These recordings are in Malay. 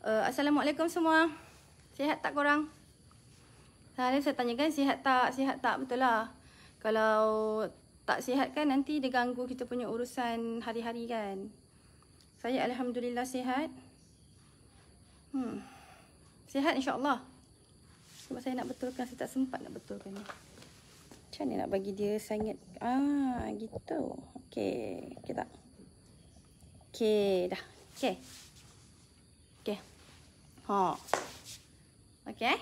Uh, Assalamualaikum semua. Sihat tak korang? Hari saya tanya kan sihat tak? Sihat tak? Betul lah. Kalau tak sihat kan nanti dia ganggu kita punya urusan hari-hari kan. Saya Alhamdulillah sihat. Hmm. Sihat insyaAllah. Sebab saya nak betulkan. Saya tak sempat nak betulkan ni. Macam mana nak bagi dia sangat? Ah, gitu. Okay. Okay tak? Okay dah. Okay. Ha. Okey.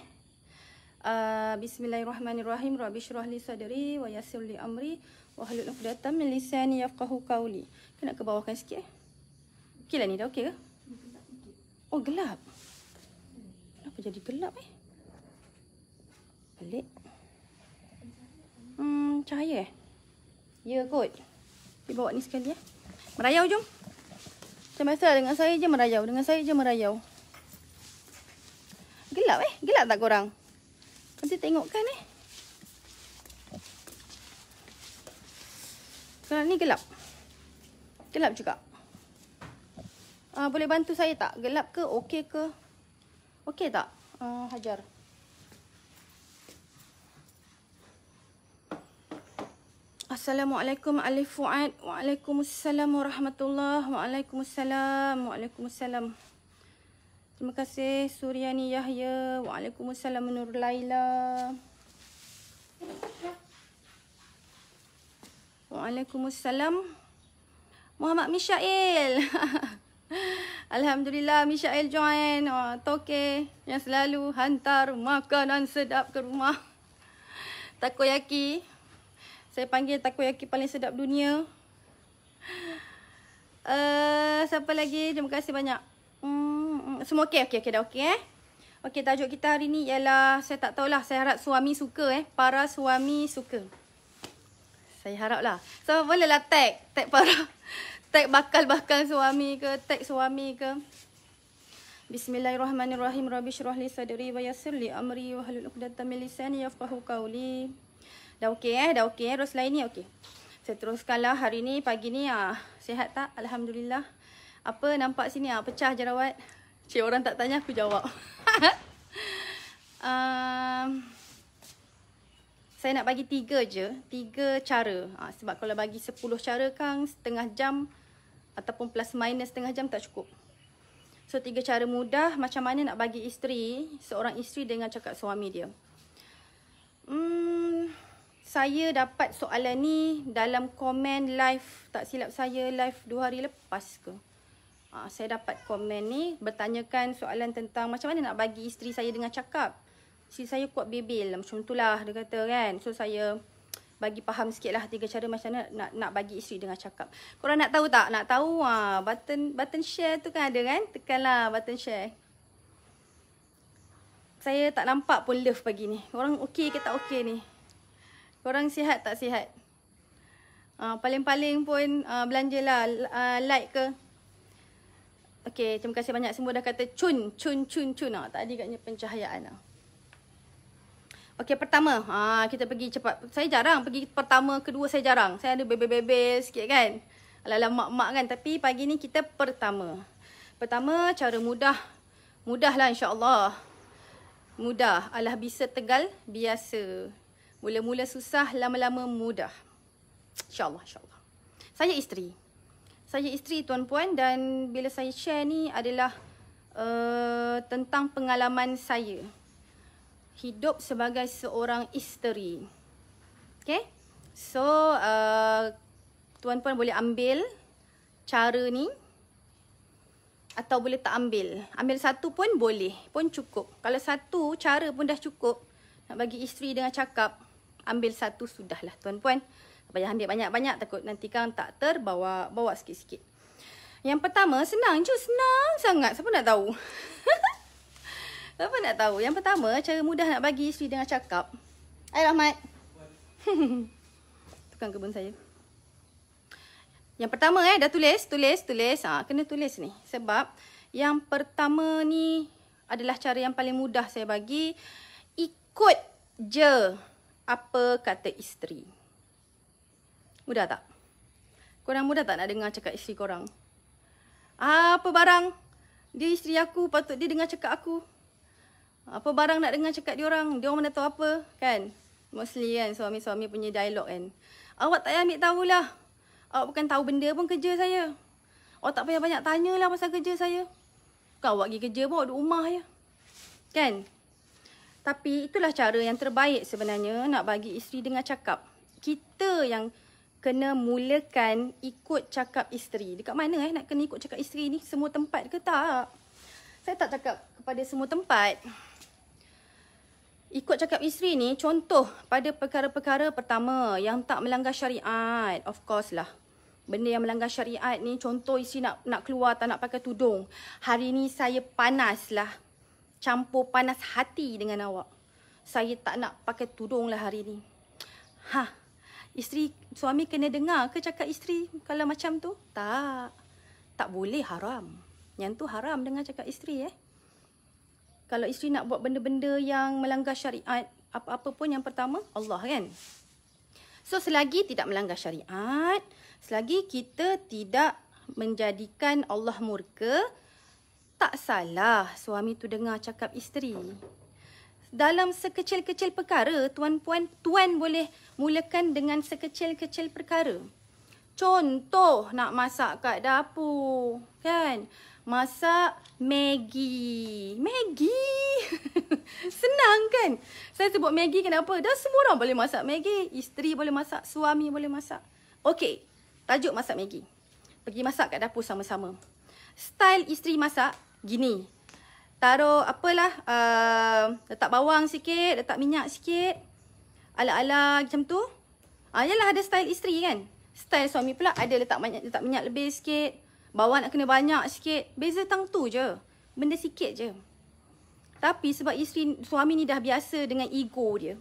Uh, bismillahirrahmanirrahim. Rabbi syrah li sadri wa yassir li amri wa hlul 'uqdatam min lisani yafqahu qawli. Kena ke bawahkan sikit eh. Okey lah ni dah okey ke? Oh gelap. Kenapa jadi gelap eh? Balik. Hmm, cahaya eh? Ya kot. Kita bawa ni sekali eh. Merayau jom. Macam biasa dengan saya je merayau. Dengan saya je merayau. Gelap eh? Gelap tak korang? Nanti tengokkan eh. Kalau ni gelap. Gelap juga. Uh, boleh bantu saya tak? Gelap ke? Okey ke? Okey tak? Uh, hajar. Assalamualaikum Alif Fuad. Waalaikumsalam warahmatullahi wabarakatuh. Waalaikumsalam. Waalaikumsalam. Waalaikumsalam. Terima kasih Suryani Yahya. Waalaikumsalam Nur Laila. Waalaikumsalam Muhammad Mishail. Alhamdulillah Mishail join. Oh, toke yang selalu hantar makanan sedap ke rumah. Takoyaki. Saya panggil takoyaki paling sedap dunia. Uh, siapa lagi? Terima kasih banyak. Hmm semua okey okey okey dah okey eh. Okey tajuk kita hari ni ialah saya tak tahulah saya harap suami suka eh. Para suami suka. Saya haraplah. So bolehlah tag tag para tag bakal-bakal suami ke tag suami ke. Bismillahirrahmanirrahim. Rabbi syrahli sadri wa yassirli amri wa halul 'uqdatam min lisani yafqahu qawli. Dah okey eh, dah okey eh. lain ni okey. Saya teruskanlah hari ni pagi ni ah sihat tak? Alhamdulillah. Apa nampak sini ah pecah jerawat. Cik orang tak tanya aku jawab. um, saya nak bagi tiga je, tiga cara. Ha, sebab kalau bagi sepuluh cara kang setengah jam ataupun plus minus setengah jam tak cukup. So tiga cara mudah macam mana nak bagi isteri, seorang isteri dengan cakap suami dia. Hmm, saya dapat soalan ni dalam komen live, tak silap saya live dua hari lepas ke. Ha, saya dapat komen ni bertanyakan soalan tentang macam mana nak bagi isteri saya dengan cakap. Si saya kuat bebel macam itulah dia kata kan. So saya bagi faham sikit lah tiga cara macam mana nak, nak bagi isteri dengan cakap. Korang nak tahu tak? Nak tahu ha, button button share tu kan ada kan? Tekanlah button share. Saya tak nampak pun love pagi ni. Korang okey ke tak okey ni? Korang sihat tak sihat? Ah, paling-paling uh, pun uh, belanjalah uh, like ke? Okay, terima kasih banyak semua dah kata cun, cun, cun, cun. Ah, tadi katnya pencahayaan. Ah. Okay, pertama. Ah, kita pergi cepat. Saya jarang pergi pertama, kedua saya jarang. Saya ada bebe-bebe sikit kan. Alah-alah mak-mak kan. Tapi pagi ni kita pertama. Pertama, cara mudah. Mudah lah insyaAllah. Mudah. Alah bisa tegal, biasa. Mula-mula susah, lama-lama mudah. InsyaAllah, insyaAllah. Saya isteri saya isteri tuan-puan dan bila saya share ni adalah uh, tentang pengalaman saya hidup sebagai seorang isteri. Okay? So, eh, tuan-puan boleh ambil cara ni atau boleh tak ambil. Ambil satu pun boleh, pun cukup. Kalau satu cara pun dah cukup nak bagi isteri dengan cakap, ambil satu sudahlah tuan-puan. Banyak ambil banyak-banyak takut nanti kang tak terbawa bawa sikit-sikit. Yang pertama senang je, senang sangat. Siapa nak tahu? Siapa nak tahu? Yang pertama cara mudah nak bagi isteri dengar cakap. Hai Rahmat. Tukang kebun saya. Yang pertama eh dah tulis, tulis, tulis. Ah kena tulis ni sebab yang pertama ni adalah cara yang paling mudah saya bagi ikut je apa kata isteri. Mudah tak? Korang mudah tak nak dengar cakap isteri korang? Apa barang? Dia isteri aku, patut dia dengar cakap aku. Apa barang nak dengar cakap diorang? Dia orang mana tahu apa, kan? Mostly kan, suami-suami punya dialog kan. Awak tak payah ambil tahulah. Awak bukan tahu benda pun kerja saya. Awak tak payah banyak tanya lah pasal kerja saya. Bukan awak pergi kerja pun, awak duduk rumah je. Kan? Tapi itulah cara yang terbaik sebenarnya nak bagi isteri dengar cakap. Kita yang kena mulakan ikut cakap isteri. Dekat mana eh nak kena ikut cakap isteri ni? Semua tempat ke tak? Saya tak cakap kepada semua tempat. Ikut cakap isteri ni contoh pada perkara-perkara pertama yang tak melanggar syariat. Of course lah. Benda yang melanggar syariat ni contoh isteri nak nak keluar tak nak pakai tudung. Hari ni saya panas lah. Campur panas hati dengan awak. Saya tak nak pakai tudung lah hari ni. Hah, isteri suami kena dengar ke cakap isteri kalau macam tu? Tak. Tak boleh haram. Yang tu haram dengan cakap isteri eh. Kalau isteri nak buat benda-benda yang melanggar syariat, apa-apa pun yang pertama Allah kan. So selagi tidak melanggar syariat, selagi kita tidak menjadikan Allah murka, tak salah suami tu dengar cakap isteri dalam sekecil-kecil perkara, tuan-puan, tuan boleh mulakan dengan sekecil-kecil perkara. Contoh nak masak kat dapur, kan? Masak Maggi. Maggi! Senang kan? Saya sebut Maggi kenapa? Dah semua orang boleh masak Maggi. Isteri boleh masak, suami boleh masak. Okey, tajuk masak Maggi. Pergi masak kat dapur sama-sama. Style isteri masak, gini taruh apalah uh, letak bawang sikit, letak minyak sikit. Ala-ala macam tu. Ah uh, yalah ada style isteri kan. Style suami pula ada letak minyak letak minyak lebih sikit. Bawang nak kena banyak sikit. Beza tang tu je. Benda sikit je. Tapi sebab isteri suami ni dah biasa dengan ego dia.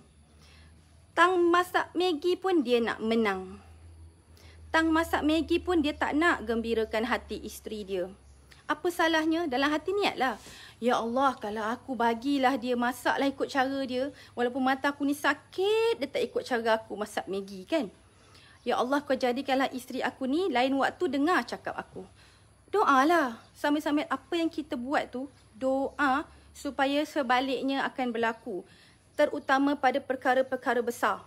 Tang masak Maggi pun dia nak menang. Tang masak Maggi pun dia tak nak gembirakan hati isteri dia apa salahnya? Dalam hati niatlah. Ya Allah, kalau aku bagilah dia masaklah ikut cara dia. Walaupun mata aku ni sakit, dia tak ikut cara aku masak Maggi kan? Ya Allah, kau jadikanlah isteri aku ni lain waktu dengar cakap aku. Doa lah. Sambil-sambil apa yang kita buat tu, doa supaya sebaliknya akan berlaku. Terutama pada perkara-perkara besar.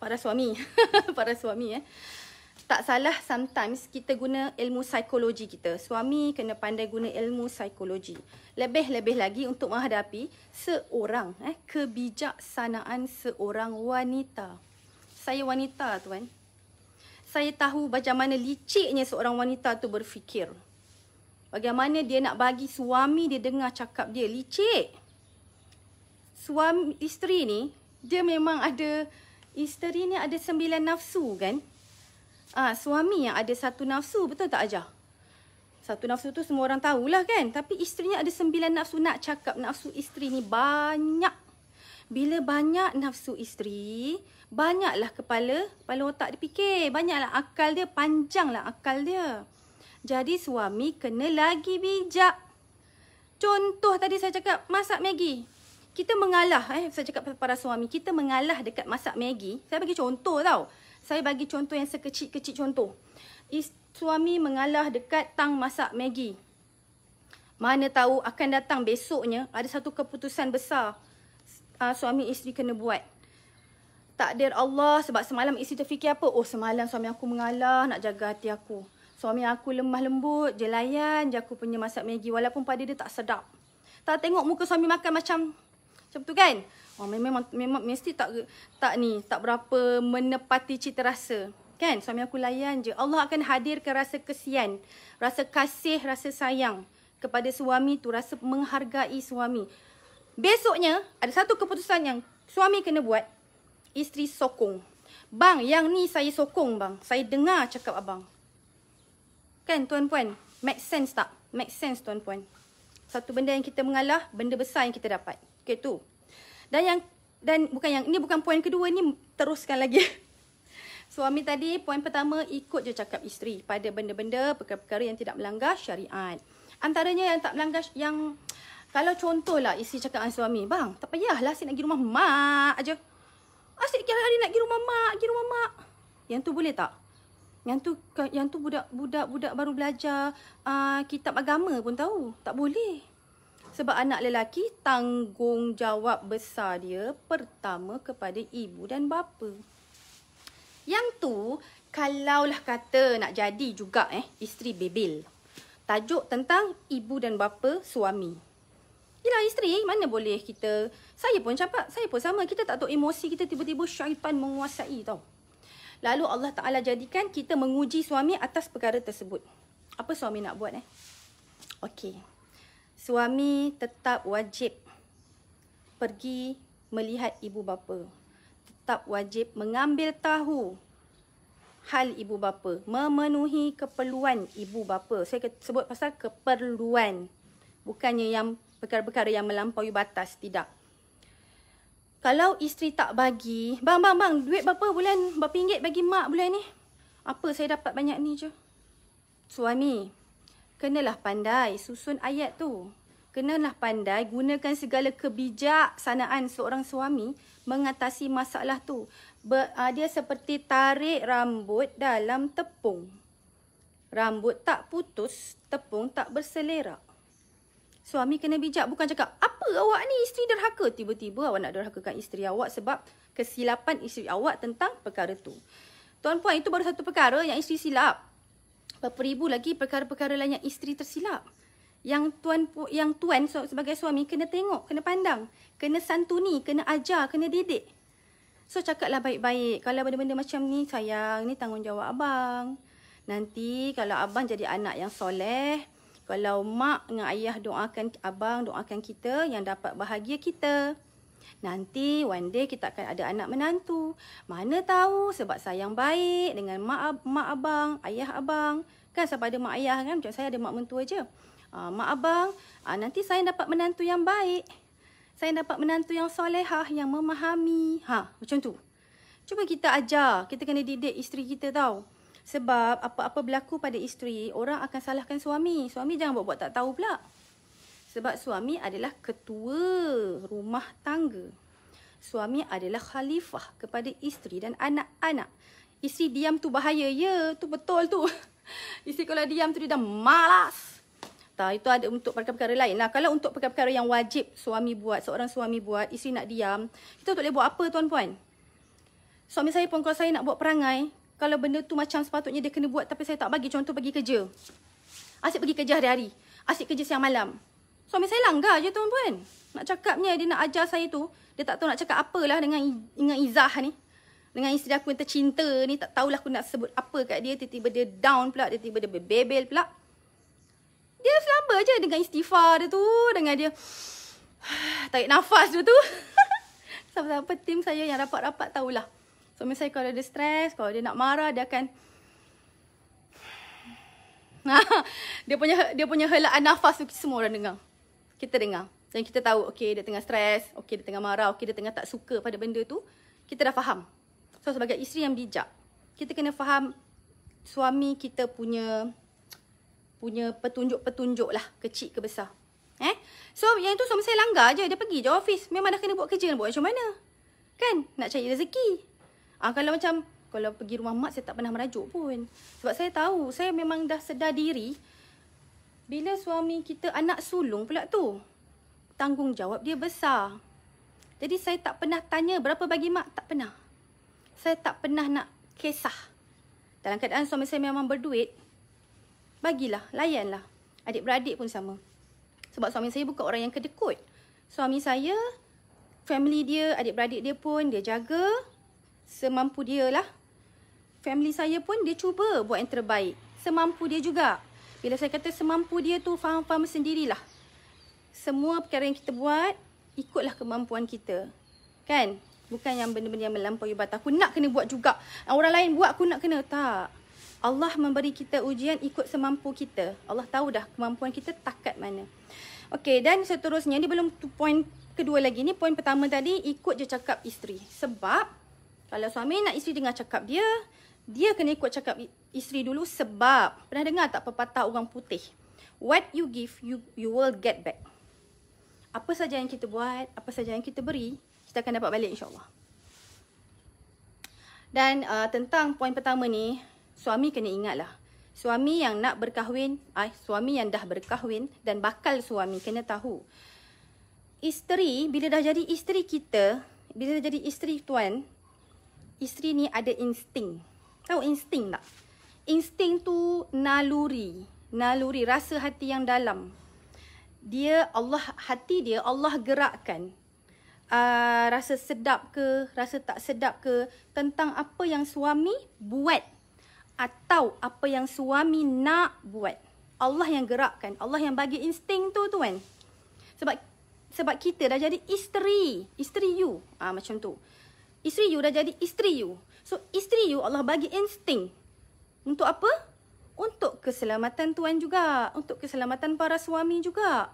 Para suami. Para suami eh tak salah sometimes kita guna ilmu psikologi kita. Suami kena pandai guna ilmu psikologi. Lebih-lebih lagi untuk menghadapi seorang eh kebijaksanaan seorang wanita. Saya wanita tuan. Saya tahu bagaimana liciknya seorang wanita tu berfikir. Bagaimana dia nak bagi suami dia dengar cakap dia licik. Suami isteri ni dia memang ada isteri ni ada sembilan nafsu kan? Ah, suami yang ada satu nafsu, betul tak aja? Satu nafsu tu semua orang tahulah kan? Tapi isterinya ada sembilan nafsu. Nak cakap nafsu isteri ni banyak. Bila banyak nafsu isteri, banyaklah kepala, kepala otak dia fikir. Banyaklah akal dia, panjanglah akal dia. Jadi suami kena lagi bijak. Contoh tadi saya cakap masak Maggi. Kita mengalah, eh, saya cakap para suami, kita mengalah dekat masak Maggi. Saya bagi contoh tau. Saya bagi contoh yang sekecil-kecil contoh. Is suami mengalah dekat tang masak Maggi. Mana tahu akan datang besoknya ada satu keputusan besar uh, suami isteri kena buat. Takdir Allah sebab semalam isteri terfikir apa? Oh semalam suami aku mengalah nak jaga hati aku. Suami aku lemah lembut je layan je aku punya masak Maggi walaupun pada dia tak sedap. Tak tengok muka suami makan macam macam tu kan? Oh, memang memang mesti tak tak ni, tak berapa menepati cita rasa. Kan? Suami aku layan je. Allah akan hadirkan rasa kesian, rasa kasih, rasa sayang kepada suami tu, rasa menghargai suami. Besoknya, ada satu keputusan yang suami kena buat, isteri sokong. Bang, yang ni saya sokong bang. Saya dengar cakap abang. Kan tuan-puan? Make sense tak? Make sense tuan-puan. Satu benda yang kita mengalah, benda besar yang kita dapat. Okay tu. Dan yang dan bukan yang ini bukan poin kedua ni teruskan lagi. Suami tadi poin pertama ikut je cakap isteri pada benda-benda perkara-perkara yang tidak melanggar syariat. Antaranya yang tak melanggar yang kalau contohlah isteri cakap dengan suami, bang, tak payahlah asyik nak pergi rumah mak aje. Asyik kira hari nak pergi rumah mak, pergi rumah mak. Yang tu boleh tak? Yang tu yang tu budak-budak budak baru belajar uh, kitab agama pun tahu. Tak boleh. Sebab anak lelaki tanggungjawab besar dia pertama kepada ibu dan bapa. Yang tu kalaulah kata nak jadi juga eh isteri bebel. Tajuk tentang ibu dan bapa suami. Yelah isteri eh, mana boleh kita saya pun cakap saya pun sama kita tak tahu emosi kita tiba-tiba syaitan menguasai tau. Lalu Allah Taala jadikan kita menguji suami atas perkara tersebut. Apa suami nak buat eh? Okey suami tetap wajib pergi melihat ibu bapa. Tetap wajib mengambil tahu hal ibu bapa, memenuhi keperluan ibu bapa. Saya sebut pasal keperluan. Bukannya yang perkara-perkara yang melampaui batas, tidak. Kalau isteri tak bagi, bang bang bang, duit berapa bulan? Berapa ringgit bagi mak bulan ni? Apa saya dapat banyak ni je? Suami, kenalah pandai susun ayat tu kenalah pandai gunakan segala kebijaksanaan seorang suami mengatasi masalah tu. Ah, dia seperti tarik rambut dalam tepung. Rambut tak putus, tepung tak berselera. Suami kena bijak bukan cakap, apa awak ni isteri derhaka? Tiba-tiba awak nak derhakakan isteri awak sebab kesilapan isteri awak tentang perkara tu. Tuan Puan, itu baru satu perkara yang isteri silap. Beribu lagi perkara-perkara lain yang isteri tersilap yang tuan yang tuan sebagai suami kena tengok, kena pandang, kena santuni, kena ajar, kena didik. So cakaplah baik-baik. Kalau benda-benda macam ni sayang, ni tanggungjawab abang. Nanti kalau abang jadi anak yang soleh, kalau mak dengan ayah doakan abang, doakan kita yang dapat bahagia kita. Nanti one day kita akan ada anak menantu. Mana tahu sebab sayang baik dengan mak, mak abang, ayah abang. Kan sebab ada mak ayah kan macam saya ada mak mentua je. Uh, mak abang, uh, nanti saya dapat menantu yang baik. Saya dapat menantu yang solehah, yang memahami. Ha, macam tu. Cuba kita ajar, kita kena didik isteri kita tau. Sebab apa-apa berlaku pada isteri, orang akan salahkan suami. Suami jangan buat-buat tak tahu pula. Sebab suami adalah ketua rumah tangga. Suami adalah khalifah kepada isteri dan anak-anak. Isteri diam tu bahaya. Ya, tu betul tu. Isteri kalau diam tu dia dah malas pasta. Itu ada untuk perkara-perkara lain. Nah, kalau untuk perkara-perkara yang wajib suami buat, seorang suami buat, isteri nak diam, kita tak boleh buat apa tuan-puan? Suami saya pun kalau saya nak buat perangai, kalau benda tu macam sepatutnya dia kena buat tapi saya tak bagi contoh pergi kerja. Asyik pergi kerja hari-hari. Asyik kerja siang malam. Suami saya langgar je tuan-puan. Nak cakapnya dia nak ajar saya tu, dia tak tahu nak cakap apalah dengan dengan Izah ni. Dengan isteri aku yang tercinta ni tak tahulah aku nak sebut apa kat dia. Tiba-tiba dia down pula. Tiba-tiba dia bebel pula dia selamba je dengan istighfar dia tu dengan dia tarik nafas dia tu siapa-siapa tim saya yang rapat-rapat tahulah so misalnya kalau dia stres kalau dia nak marah dia akan dia punya dia punya helaan nafas tu semua orang dengar kita dengar dan kita tahu okay dia tengah stres okay dia tengah marah okay dia tengah tak suka pada benda tu kita dah faham so sebagai isteri yang bijak kita kena faham suami kita punya punya petunjuk-petunjuk lah kecil ke besar. Eh? So yang itu suami saya langgar je dia pergi je office. Memang dah kena buat kerja buat macam mana? Kan? Nak cari rezeki. Ah kalau macam kalau pergi rumah mak saya tak pernah merajuk pun. Sebab saya tahu saya memang dah sedar diri bila suami kita anak sulung pula tu. Tanggungjawab dia besar. Jadi saya tak pernah tanya berapa bagi mak, tak pernah. Saya tak pernah nak kisah. Dalam keadaan suami saya memang berduit, Bagilah, layanlah. Adik-beradik pun sama. Sebab suami saya bukan orang yang kedekut. Suami saya, family dia, adik-beradik dia pun dia jaga semampu dia lah. Family saya pun dia cuba buat yang terbaik. Semampu dia juga. Bila saya kata semampu dia tu, faham-faham sendirilah. Semua perkara yang kita buat, ikutlah kemampuan kita. Kan? Bukan yang benda-benda yang melampaui batas. Aku nak kena buat juga. Orang lain buat, aku nak kena. Tak. Allah memberi kita ujian ikut semampu kita. Allah tahu dah kemampuan kita takat mana. Okey, dan seterusnya ni belum tu poin kedua lagi. Ni poin pertama tadi ikut je cakap isteri. Sebab kalau suami nak isteri dengar cakap dia, dia kena ikut cakap isteri dulu sebab pernah dengar tak pepatah orang putih? What you give, you you will get back. Apa saja yang kita buat, apa saja yang kita beri, kita akan dapat balik insyaAllah. Dan uh, tentang poin pertama ni, suami kena ingatlah. Suami yang nak berkahwin, ay, suami yang dah berkahwin dan bakal suami kena tahu. Isteri, bila dah jadi isteri kita, bila dah jadi isteri tuan, isteri ni ada insting. Tahu insting tak? Insting tu naluri. Naluri, rasa hati yang dalam. Dia, Allah, hati dia, Allah gerakkan. Uh, rasa sedap ke, rasa tak sedap ke, tentang apa yang suami buat atau apa yang suami nak buat. Allah yang gerakkan, Allah yang bagi insting tu tu kan. Sebab sebab kita dah jadi isteri, isteri you. ha, macam tu. Isteri you dah jadi isteri you. So isteri you Allah bagi insting. Untuk apa? Untuk keselamatan tuan juga, untuk keselamatan para suami juga.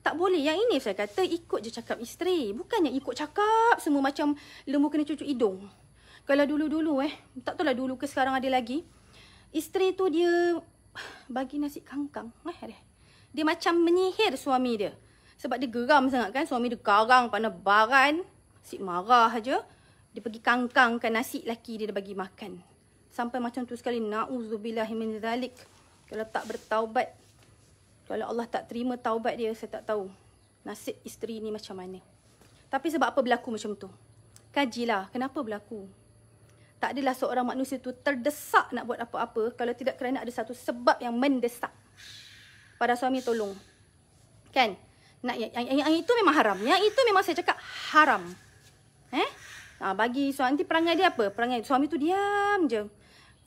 Tak boleh. Yang ini saya kata ikut je cakap isteri. Bukannya ikut cakap semua macam lembu kena cucuk hidung. Kalau dulu-dulu eh, tak lah dulu ke sekarang ada lagi. Isteri tu dia bagi nasi kangkang. Eh, dia. dia macam menyihir suami dia. Sebab dia geram sangat kan. Suami dia garang pada baran. Si marah aja Dia pergi kangkangkan nasi laki dia, dia bagi makan. Sampai macam tu sekali. Na'udzubillah min zalik. Kalau tak bertaubat. Kalau Allah tak terima taubat dia, saya tak tahu. Nasib isteri ni macam mana. Tapi sebab apa berlaku macam tu? Kajilah. Kenapa berlaku? tak adalah seorang manusia tu terdesak nak buat apa-apa kalau tidak kerana ada satu sebab yang mendesak. Pada suami tolong. Kan? Nak yang, yang, yang itu memang haram. Yang itu memang saya cakap haram. Eh? Nah, ha, bagi suami nanti perangai dia apa? Perangai suami tu diam je.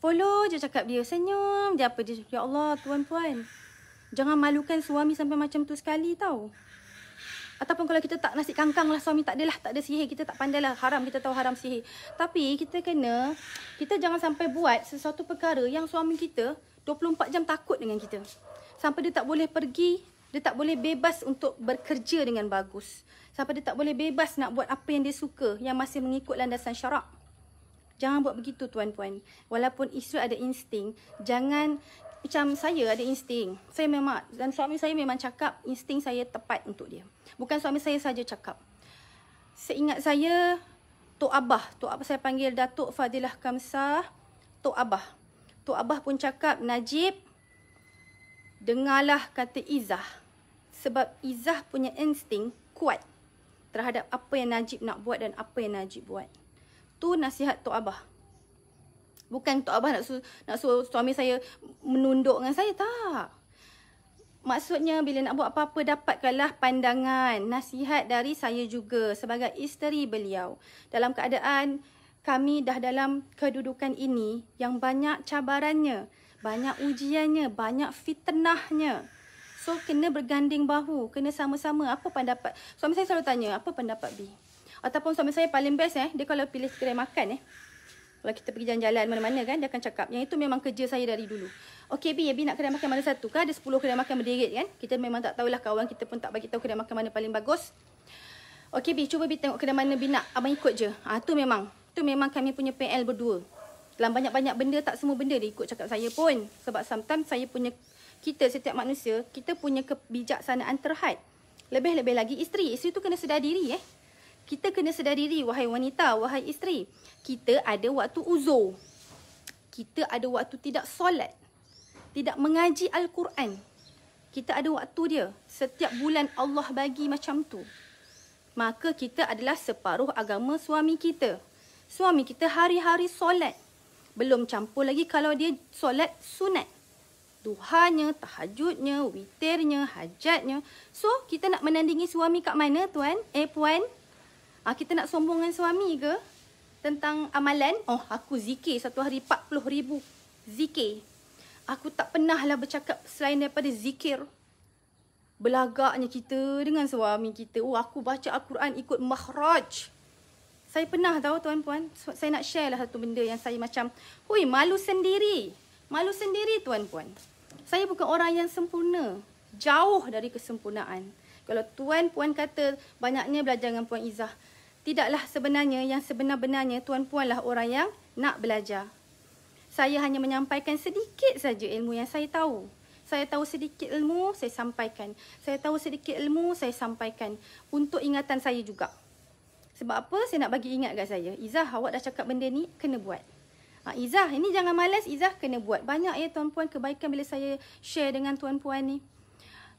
Follow je cakap dia, senyum dia apa dia. Ya Allah, tuan-tuan. Jangan malukan suami sampai macam tu sekali tau. Ataupun kalau kita tak nasi kangkang lah suami tak adalah, tak ada sihir, kita tak pandai lah haram, kita tahu haram sihir. Tapi kita kena, kita jangan sampai buat sesuatu perkara yang suami kita 24 jam takut dengan kita. Sampai dia tak boleh pergi, dia tak boleh bebas untuk bekerja dengan bagus. Sampai dia tak boleh bebas nak buat apa yang dia suka yang masih mengikut landasan syarak. Jangan buat begitu tuan-puan. Walaupun isu ada insting, jangan macam saya ada insting. Saya memang dan suami saya memang cakap insting saya tepat untuk dia. Bukan suami saya saja cakap. Seingat saya Tok Abah, Tok apa saya panggil Datuk Fadilah Kamsah, Tok Abah. Tok Abah pun cakap Najib dengarlah kata Izah. Sebab Izah punya insting kuat terhadap apa yang Najib nak buat dan apa yang Najib buat. Tu nasihat Tok Abah. Bukan untuk abah nak su nak suruh suami saya menunduk dengan saya tak. Maksudnya bila nak buat apa-apa dapatkanlah pandangan, nasihat dari saya juga sebagai isteri beliau. Dalam keadaan kami dah dalam kedudukan ini yang banyak cabarannya, banyak ujiannya, banyak fitnahnya. So kena berganding bahu, kena sama-sama apa pendapat. Suami saya selalu tanya, apa pendapat B? Ataupun suami saya paling best eh, dia kalau pilih kedai makan eh. Kalau kita pergi jalan-jalan mana-mana kan dia akan cakap yang itu memang kerja saya dari dulu. Okay, B, B nak kedai makan mana satu? Kan ada 10 kedai makan berderet kan? Kita memang tak tahulah kawan kita pun tak bagi tahu kedai makan mana paling bagus. Okay, B, cuba B tengok kedai mana B nak. Abang ikut je. Ah tu memang. Tu memang kami punya PL berdua. Dalam banyak-banyak benda tak semua benda dia ikut cakap saya pun. Sebab sometimes saya punya kita setiap manusia, kita punya kebijaksanaan terhad. Lebih-lebih lagi isteri. Isteri tu kena sedar diri eh kita kena sedar diri wahai wanita, wahai isteri. Kita ada waktu uzur. Kita ada waktu tidak solat. Tidak mengaji Al-Quran. Kita ada waktu dia. Setiap bulan Allah bagi macam tu. Maka kita adalah separuh agama suami kita. Suami kita hari-hari solat. Belum campur lagi kalau dia solat sunat. Duhanya, tahajudnya, witirnya, hajatnya. So, kita nak menandingi suami kat mana tuan? Eh puan? Ha, kita nak sombong dengan suami ke? Tentang amalan. Oh, aku zikir satu hari 40 ribu. Zikir. Aku tak pernah lah bercakap selain daripada zikir. Belagaknya kita dengan suami kita. Oh, aku baca Al-Quran ikut makhraj. Saya pernah tahu tuan-puan. Saya nak share lah satu benda yang saya macam. Hui, malu sendiri. Malu sendiri tuan-puan. Saya bukan orang yang sempurna. Jauh dari kesempurnaan. Kalau tuan-puan kata banyaknya belajar dengan Puan Izzah. Tidaklah sebenarnya yang sebenar-benarnya tuan-puanlah orang yang nak belajar. Saya hanya menyampaikan sedikit saja ilmu yang saya tahu. Saya tahu sedikit ilmu, saya sampaikan. Saya tahu sedikit ilmu, saya sampaikan. Untuk ingatan saya juga. Sebab apa saya nak bagi ingat kat saya. Izzah, awak dah cakap benda ni, kena buat. Ha, Izzah, ini jangan malas. Izzah, kena buat. Banyak ya tuan-puan kebaikan bila saya share dengan tuan-puan ni.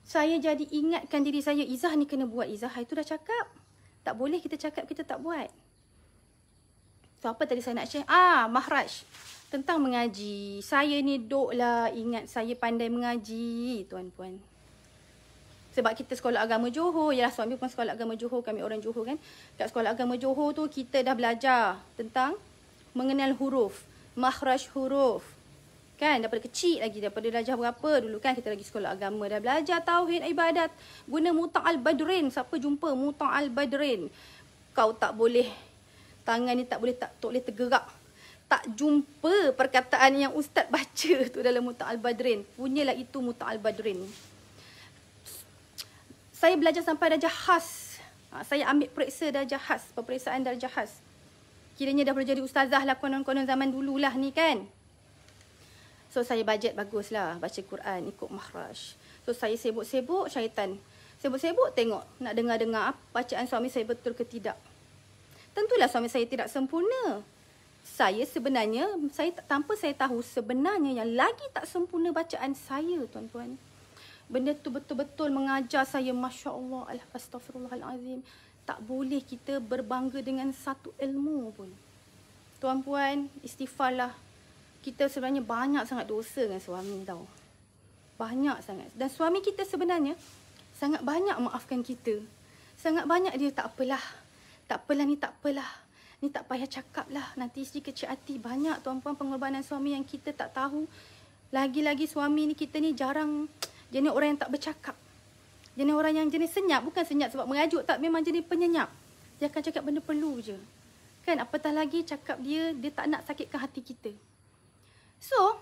Saya jadi ingatkan diri saya. Izzah ni kena buat. Izzah, itu dah cakap tak boleh kita cakap kita tak buat. So apa tadi saya nak share? Ah, Mahraj. Tentang mengaji. Saya ni doklah ingat saya pandai mengaji, tuan-puan. Sebab kita sekolah agama Johor. Yalah suami pun sekolah agama Johor. Kami orang Johor kan. Kat sekolah agama Johor tu kita dah belajar tentang mengenal huruf. Mahraj huruf. Kan daripada kecil lagi daripada darjah berapa dulu kan kita lagi sekolah agama dah belajar tauhid ibadat guna mutang badrin siapa jumpa mutang badrin kau tak boleh tangan ni tak boleh tak, tak boleh tergerak tak jumpa perkataan yang ustaz baca tu dalam mutang badrin punyalah itu mutang badrin saya belajar sampai darjah khas ha, saya ambil periksa darjah khas peperiksaan darjah khas kiranya dah boleh jadi ustazah lah konon-konon zaman dululah ni kan So saya bajet bagus lah baca Quran ikut makhraj. So saya sibuk-sibuk syaitan. Sibuk-sibuk tengok nak dengar-dengar bacaan suami saya betul ke tidak. Tentulah suami saya tidak sempurna. Saya sebenarnya, saya tanpa saya tahu sebenarnya yang lagi tak sempurna bacaan saya tuan-tuan. Benda tu betul-betul mengajar saya Masya Allah Astagfirullahalazim Tak boleh kita berbangga dengan satu ilmu pun Tuan-puan istighfarlah kita sebenarnya banyak sangat dosa dengan suami tau. Banyak sangat. Dan suami kita sebenarnya sangat banyak maafkan kita. Sangat banyak dia tak apalah. Tak apalah ni tak apalah. Ni tak payah cakap lah. Nanti isteri kecil hati. Banyak tuan-puan pengorbanan suami yang kita tak tahu. Lagi-lagi suami ni kita ni jarang jenis orang yang tak bercakap. Jenis orang yang jenis senyap. Bukan senyap sebab mengajuk tak. Memang jenis penyenyap. Dia akan cakap benda perlu je. Kan apatah lagi cakap dia, dia tak nak sakitkan hati kita. So,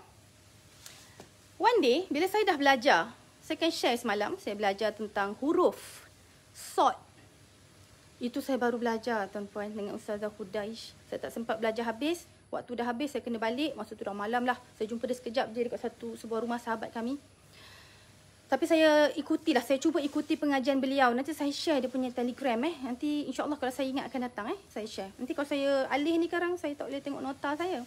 one day, bila saya dah belajar, saya akan share semalam, saya belajar tentang huruf, sort. Itu saya baru belajar, tuan-puan, dengan Ustazah Hudaish. Saya tak sempat belajar habis. Waktu dah habis, saya kena balik. Masa tu dah malam lah. Saya jumpa dia sekejap je dekat satu sebuah rumah sahabat kami. Tapi saya ikutilah, saya cuba ikuti pengajian beliau. Nanti saya share dia punya telegram eh. Nanti insyaAllah kalau saya ingat akan datang eh, saya share. Nanti kalau saya alih ni sekarang, saya tak boleh tengok nota saya.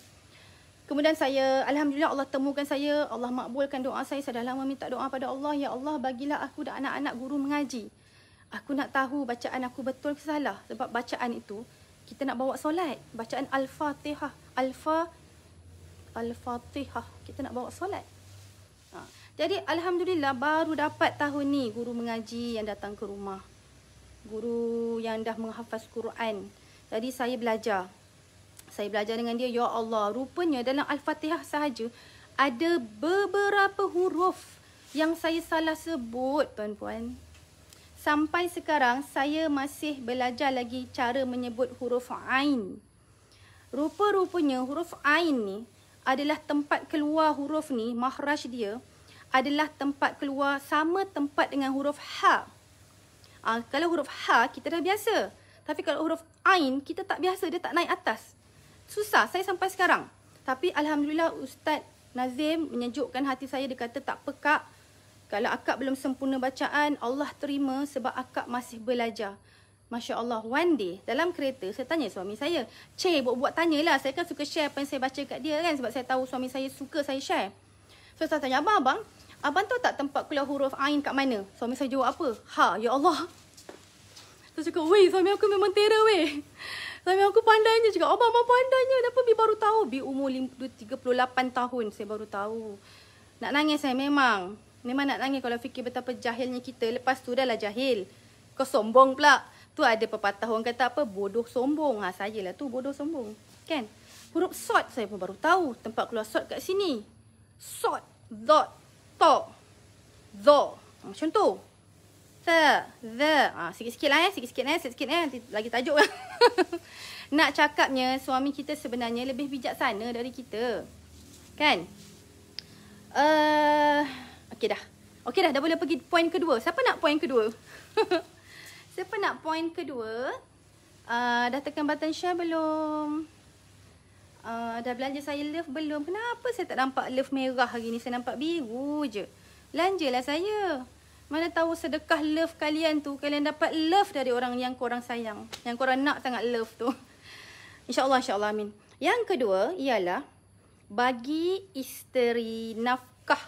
Kemudian saya, Alhamdulillah Allah temukan saya, Allah makbulkan doa saya. Saya dah lama minta doa pada Allah. Ya Allah, bagilah aku dan anak-anak guru mengaji. Aku nak tahu bacaan aku betul ke salah. Sebab bacaan itu, kita nak bawa solat. Bacaan Al-Fatihah. Alfa, Al-Fatihah. Kita nak bawa solat. Ha. Jadi Alhamdulillah baru dapat tahu ni guru mengaji yang datang ke rumah. Guru yang dah menghafaz Quran. Jadi saya belajar saya belajar dengan dia, Ya Allah, rupanya dalam Al-Fatihah sahaja, ada beberapa huruf yang saya salah sebut, tuan-puan. Sampai sekarang, saya masih belajar lagi cara menyebut huruf Ain. Rupa-rupanya, huruf Ain ni adalah tempat keluar huruf ni, mahraj dia, adalah tempat keluar sama tempat dengan huruf Ha. Ha, kalau huruf Ha, kita dah biasa. Tapi kalau huruf Ain, kita tak biasa. Dia tak naik atas susah saya sampai sekarang. Tapi alhamdulillah Ustaz Nazim menyejukkan hati saya dia kata tak pekak. Kalau akak belum sempurna bacaan, Allah terima sebab akak masih belajar. Masya Allah, one day dalam kereta saya tanya suami saya. Cik, buat-buat tanyalah. Saya kan suka share apa yang saya baca kat dia kan sebab saya tahu suami saya suka saya share. So saya tanya, abang, abang, abang tahu tak tempat kuliah huruf Ain kat mana? Suami saya jawab apa? Ha, ya Allah. Saya cakap, weh suami aku memang terror weh. Suami aku pandainya juga. Abang, abang pandainya. Kenapa Bi baru tahu? Bi umur 38 tahun saya baru tahu. Nak nangis saya memang. Memang nak nangis kalau fikir betapa jahilnya kita. Lepas tu dah lah jahil. Kau sombong pula. Tu ada pepatah orang kata apa? Bodoh sombong. Ha, saya lah tu bodoh sombong. Kan? Huruf sot saya pun baru tahu. Tempat keluar sot kat sini. Sot. dot Tok. Zot. Ha, macam tu the the ah sikit-sikit lah eh sikit-sikit eh sikit-sikit eh nanti lagi tajuk lah. nak cakapnya suami kita sebenarnya lebih bijaksana dari kita kan eh uh, okey dah okay dah dah boleh pergi point kedua siapa nak point kedua siapa nak point kedua uh, dah tekan button share belum uh, dah belanja saya love belum kenapa saya tak nampak love merah hari ni saya nampak biru je Lanjalah saya. Mana tahu sedekah love kalian tu kalian dapat love dari orang yang korang sayang, yang korang nak sangat love tu. Insya-Allah insya-Allah amin. Yang kedua ialah bagi isteri nafkah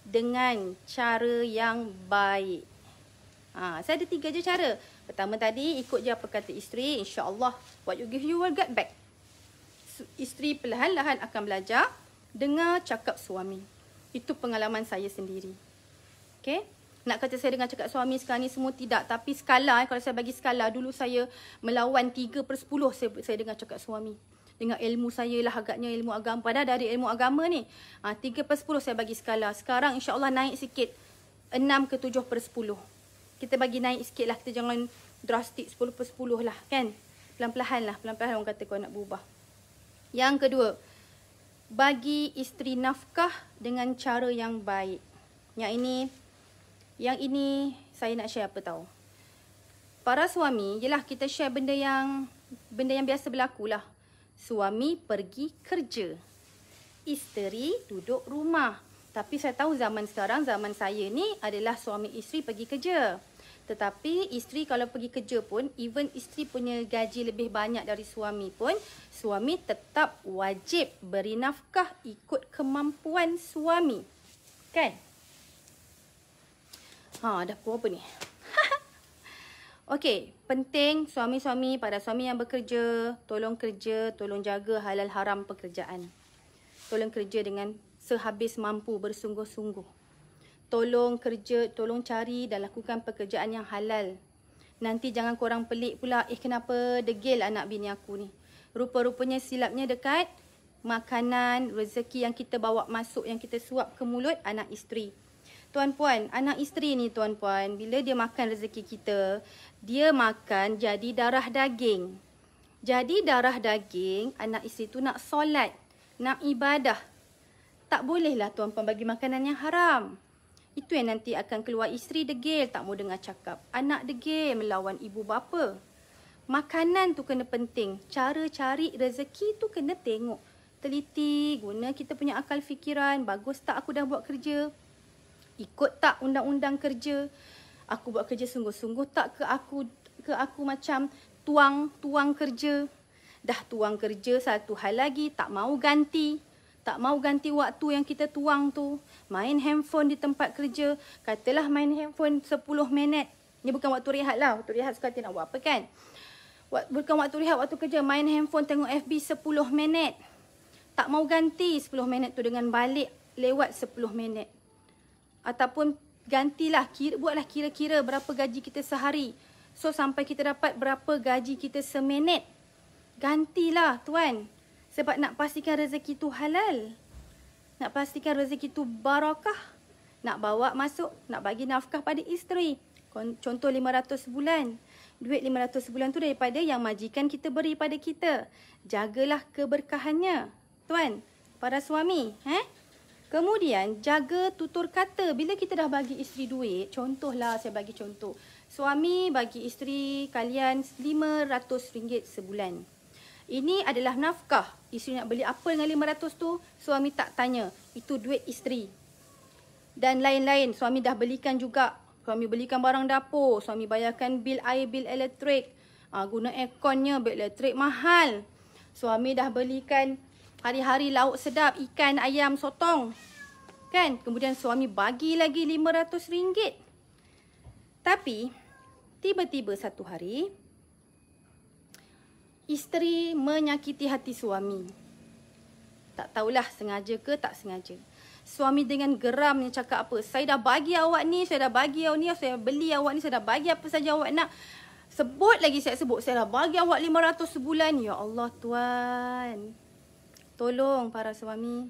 dengan cara yang baik. Ha, saya ada tiga je cara. Pertama tadi ikut je apa kata isteri, insya-Allah what you give you will get back. Isteri perlahan-lahan akan belajar dengar cakap suami. Itu pengalaman saya sendiri. Okay nak kata saya dengan cakap suami sekarang ni semua tidak tapi skala eh, kalau saya bagi skala dulu saya melawan 3 per 10 saya, saya dengar cakap suami dengan ilmu saya lah agaknya ilmu agama padahal dari ilmu agama ni ha, ah, 3 per 10 saya bagi skala sekarang insyaAllah naik sikit 6 ke 7 per 10 kita bagi naik sikit lah kita jangan drastik 10 per 10 lah kan pelan-pelan lah pelan-pelan orang kata kau nak berubah yang kedua bagi isteri nafkah dengan cara yang baik yang ini yang ini saya nak share apa tahu. Para suami, yelah kita share benda yang benda yang biasa berlaku lah. Suami pergi kerja. Isteri duduk rumah. Tapi saya tahu zaman sekarang, zaman saya ni adalah suami isteri pergi kerja. Tetapi isteri kalau pergi kerja pun, even isteri punya gaji lebih banyak dari suami pun, suami tetap wajib beri nafkah ikut kemampuan suami. Kan? Ha, ada pukul apa ni? Okey, penting suami-suami pada suami yang bekerja, tolong kerja, tolong jaga halal haram pekerjaan. Tolong kerja dengan sehabis mampu bersungguh-sungguh. Tolong kerja, tolong cari dan lakukan pekerjaan yang halal. Nanti jangan korang pelik pula, eh kenapa degil anak bini aku ni. Rupa-rupanya silapnya dekat makanan, rezeki yang kita bawa masuk, yang kita suap ke mulut anak isteri. Tuan-puan, anak isteri ni tuan-puan, bila dia makan rezeki kita, dia makan jadi darah daging. Jadi darah daging, anak isteri tu nak solat, nak ibadah. Tak bolehlah tuan-puan bagi makanan yang haram. Itu yang nanti akan keluar isteri degil, tak mau dengar cakap. Anak degil melawan ibu bapa. Makanan tu kena penting. Cara cari rezeki tu kena tengok. Teliti, guna kita punya akal fikiran. Bagus tak aku dah buat kerja? ikut tak undang-undang kerja? Aku buat kerja sungguh-sungguh tak ke aku ke aku macam tuang tuang kerja? Dah tuang kerja satu hal lagi tak mau ganti. Tak mau ganti waktu yang kita tuang tu. Main handphone di tempat kerja. Katalah main handphone 10 minit. Ni bukan waktu rehat lah. Waktu rehat suka nak buat apa kan? Bukan waktu rehat waktu kerja. Main handphone tengok FB 10 minit. Tak mau ganti 10 minit tu dengan balik lewat 10 minit ataupun gantilah kira, buatlah kira-kira berapa gaji kita sehari so sampai kita dapat berapa gaji kita seminit gantilah tuan sebab nak pastikan rezeki tu halal nak pastikan rezeki tu barakah nak bawa masuk nak bagi nafkah pada isteri contoh 500 sebulan duit 500 sebulan tu daripada yang majikan kita beri pada kita jagalah keberkahannya tuan para suami eh Kemudian jaga tutur kata bila kita dah bagi isteri duit. Contohlah saya bagi contoh. Suami bagi isteri kalian RM500 sebulan. Ini adalah nafkah. Isteri nak beli apa dengan RM500 tu, suami tak tanya. Itu duit isteri. Dan lain-lain, suami dah belikan juga. Suami belikan barang dapur. Suami bayarkan bil air, bil elektrik. Ha, guna aircon-nya, bil elektrik mahal. Suami dah belikan Hari-hari lauk sedap, ikan, ayam, sotong. Kan? Kemudian suami bagi lagi RM500. Tapi, tiba-tiba satu hari, isteri menyakiti hati suami. Tak tahulah sengaja ke tak sengaja. Suami dengan geramnya cakap apa, saya dah bagi awak ni, saya dah bagi awak ni, saya beli awak ni, saya dah bagi apa saja awak nak. Sebut lagi saya sebut, saya dah bagi awak RM500 sebulan. Ya Allah tuan. Tolong para suami.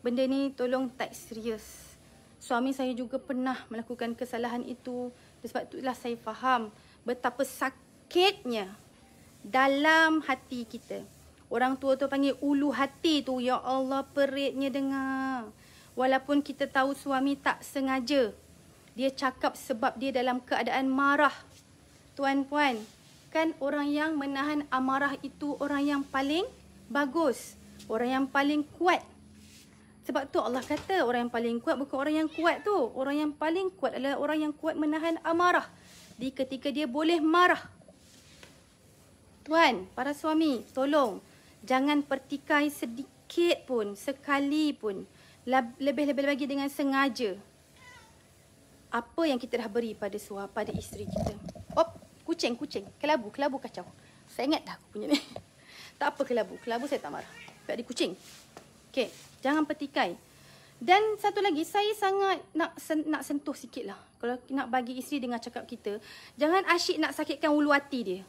Benda ni tolong tak serius. Suami saya juga pernah melakukan kesalahan itu. Sebab itulah saya faham betapa sakitnya dalam hati kita. Orang tua tu panggil ulu hati tu. Ya Allah peritnya dengar. Walaupun kita tahu suami tak sengaja. Dia cakap sebab dia dalam keadaan marah. Tuan-puan, kan orang yang menahan amarah itu orang yang paling Bagus. Orang yang paling kuat. Sebab tu Allah kata orang yang paling kuat bukan orang yang kuat tu. Orang yang paling kuat adalah orang yang kuat menahan amarah. Di ketika dia boleh marah. Tuan, para suami, tolong. Jangan pertikai sedikit pun, sekali pun. Lebih-lebih lagi dengan sengaja. Apa yang kita dah beri pada suami, pada isteri kita. Op, kucing, kucing. Kelabu, kelabu kacau. Saya ingat dah aku punya ni. Tak apa kelabu, kelabu saya tak marah. Pet di kucing. Okey, jangan petikai. Dan satu lagi, saya sangat nak sen nak sentuh sikit lah. Kalau nak bagi isteri dengan cakap kita, jangan asyik nak sakitkan ulu hati dia.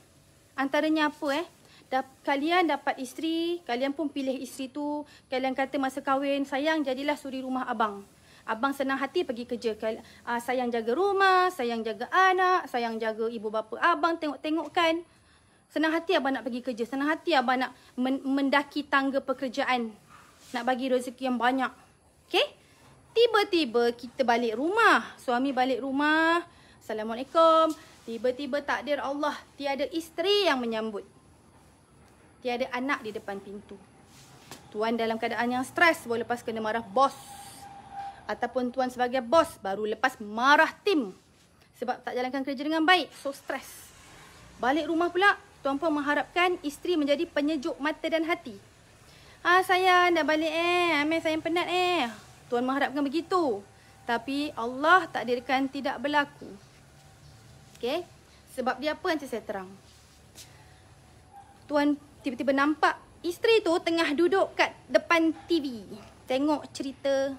Antaranya apa eh? Da kalian dapat isteri, kalian pun pilih isteri tu. Kalian kata masa kahwin, sayang jadilah suri rumah abang. Abang senang hati pergi kerja. Kal uh, sayang jaga rumah, sayang jaga anak, sayang jaga ibu bapa abang tengok tengok kan. Senang hati abang nak pergi kerja. Senang hati abang nak men- mendaki tangga pekerjaan. Nak bagi rezeki yang banyak. Okay? Tiba-tiba kita balik rumah. Suami balik rumah. Assalamualaikum. Tiba-tiba takdir Allah. Tiada isteri yang menyambut. Tiada anak di depan pintu. Tuan dalam keadaan yang stres. boleh lepas kena marah bos. Ataupun tuan sebagai bos. Baru lepas marah tim. Sebab tak jalankan kerja dengan baik. So stres. Balik rumah pula. Tuan Puan mengharapkan isteri menjadi penyejuk mata dan hati. Ah, sayang dah balik eh. Amin sayang penat eh. Tuan mengharapkan begitu. Tapi Allah takdirkan tidak berlaku. Okey. Sebab dia apa Encik saya terang. Tuan tiba-tiba nampak isteri tu tengah duduk kat depan TV. Tengok cerita.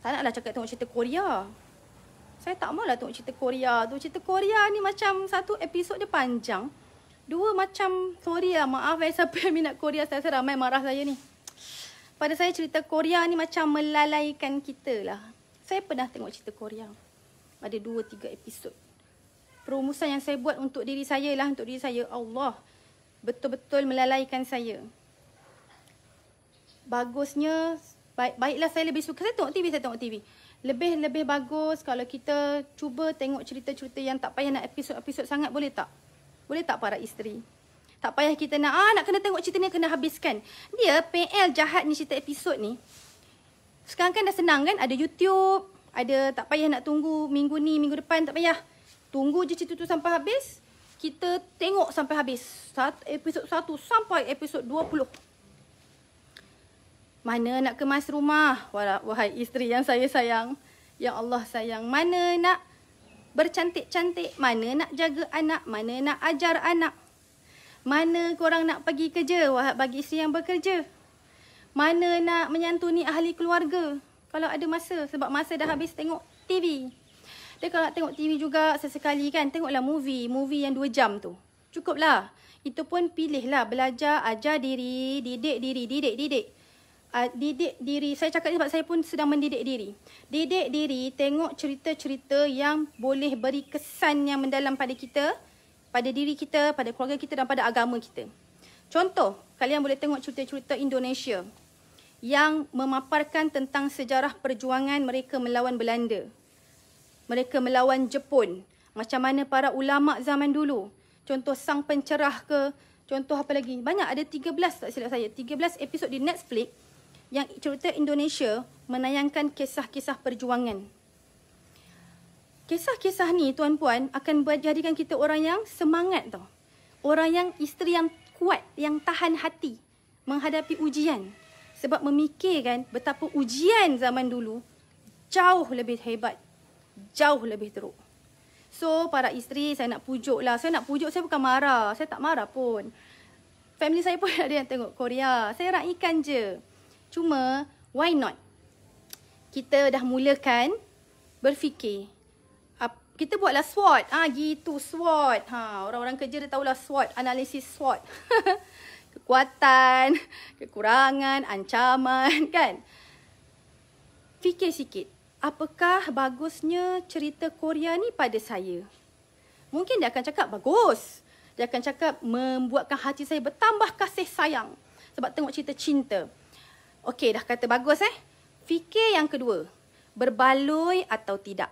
Tak naklah cakap tengok cerita Korea saya tak maulah tengok cerita Korea tu. Cerita Korea ni macam satu episod dia panjang. Dua macam, sorry lah maaf eh siapa yang minat Korea. Saya rasa ramai marah saya ni. Pada saya cerita Korea ni macam melalaikan kita lah. Saya pernah tengok cerita Korea. Ada dua tiga episod. Perumusan yang saya buat untuk diri saya lah. Untuk diri saya Allah. Betul-betul melalaikan saya. Bagusnya, baik, baiklah saya lebih suka. Saya tengok TV, saya tengok TV lebih-lebih bagus kalau kita cuba tengok cerita-cerita yang tak payah nak episod-episod sangat boleh tak? Boleh tak para isteri? Tak payah kita nak ah nak kena tengok cerita ni kena habiskan. Dia PL jahat ni cerita episod ni. Sekarang kan dah senang kan ada YouTube, ada tak payah nak tunggu minggu ni, minggu depan tak payah. Tunggu je cerita tu sampai habis. Kita tengok sampai habis. Satu episod satu sampai episod dua puluh. Mana nak kemas rumah? Wahai isteri yang saya sayang. Yang Allah sayang. Mana nak bercantik-cantik? Mana nak jaga anak? Mana nak ajar anak? Mana korang nak pergi kerja? Wahai bagi isteri yang bekerja. Mana nak menyantuni ahli keluarga? Kalau ada masa. Sebab masa dah habis tengok TV. Dia kalau nak tengok TV juga sesekali kan. Tengoklah movie. Movie yang dua jam tu. Cukuplah. Itu pun pilihlah. Belajar, ajar diri. Didik diri, didik, didik uh, didik diri. Saya cakap ni sebab saya pun sedang mendidik diri. Didik diri tengok cerita-cerita yang boleh beri kesan yang mendalam pada kita, pada diri kita, pada keluarga kita dan pada agama kita. Contoh, kalian boleh tengok cerita-cerita Indonesia yang memaparkan tentang sejarah perjuangan mereka melawan Belanda. Mereka melawan Jepun. Macam mana para ulama zaman dulu. Contoh Sang Pencerah ke. Contoh apa lagi. Banyak ada 13 tak silap saya. 13 episod di Netflix yang cerita Indonesia menayangkan kisah-kisah perjuangan. Kisah-kisah ni tuan-puan akan menjadikan kita orang yang semangat tau. Orang yang isteri yang kuat, yang tahan hati menghadapi ujian. Sebab memikirkan betapa ujian zaman dulu jauh lebih hebat, jauh lebih teruk. So, para isteri saya nak pujuk lah. Saya nak pujuk, saya bukan marah. Saya tak marah pun. Family saya pun ada yang tengok Korea. Saya raikan je. Cuma why not? Kita dah mulakan berfikir. Kita buatlah SWOT. Ah ha, gitu SWOT. Ha orang-orang kerja dah tahulah SWOT, analisis SWOT. Kekuatan, kekurangan, ancaman kan? Fikir sikit. Apakah bagusnya cerita Korea ni pada saya? Mungkin dia akan cakap bagus. Dia akan cakap membuatkan hati saya bertambah kasih sayang sebab tengok cerita cinta. Okey, dah kata bagus eh. Fikir yang kedua. Berbaloi atau tidak.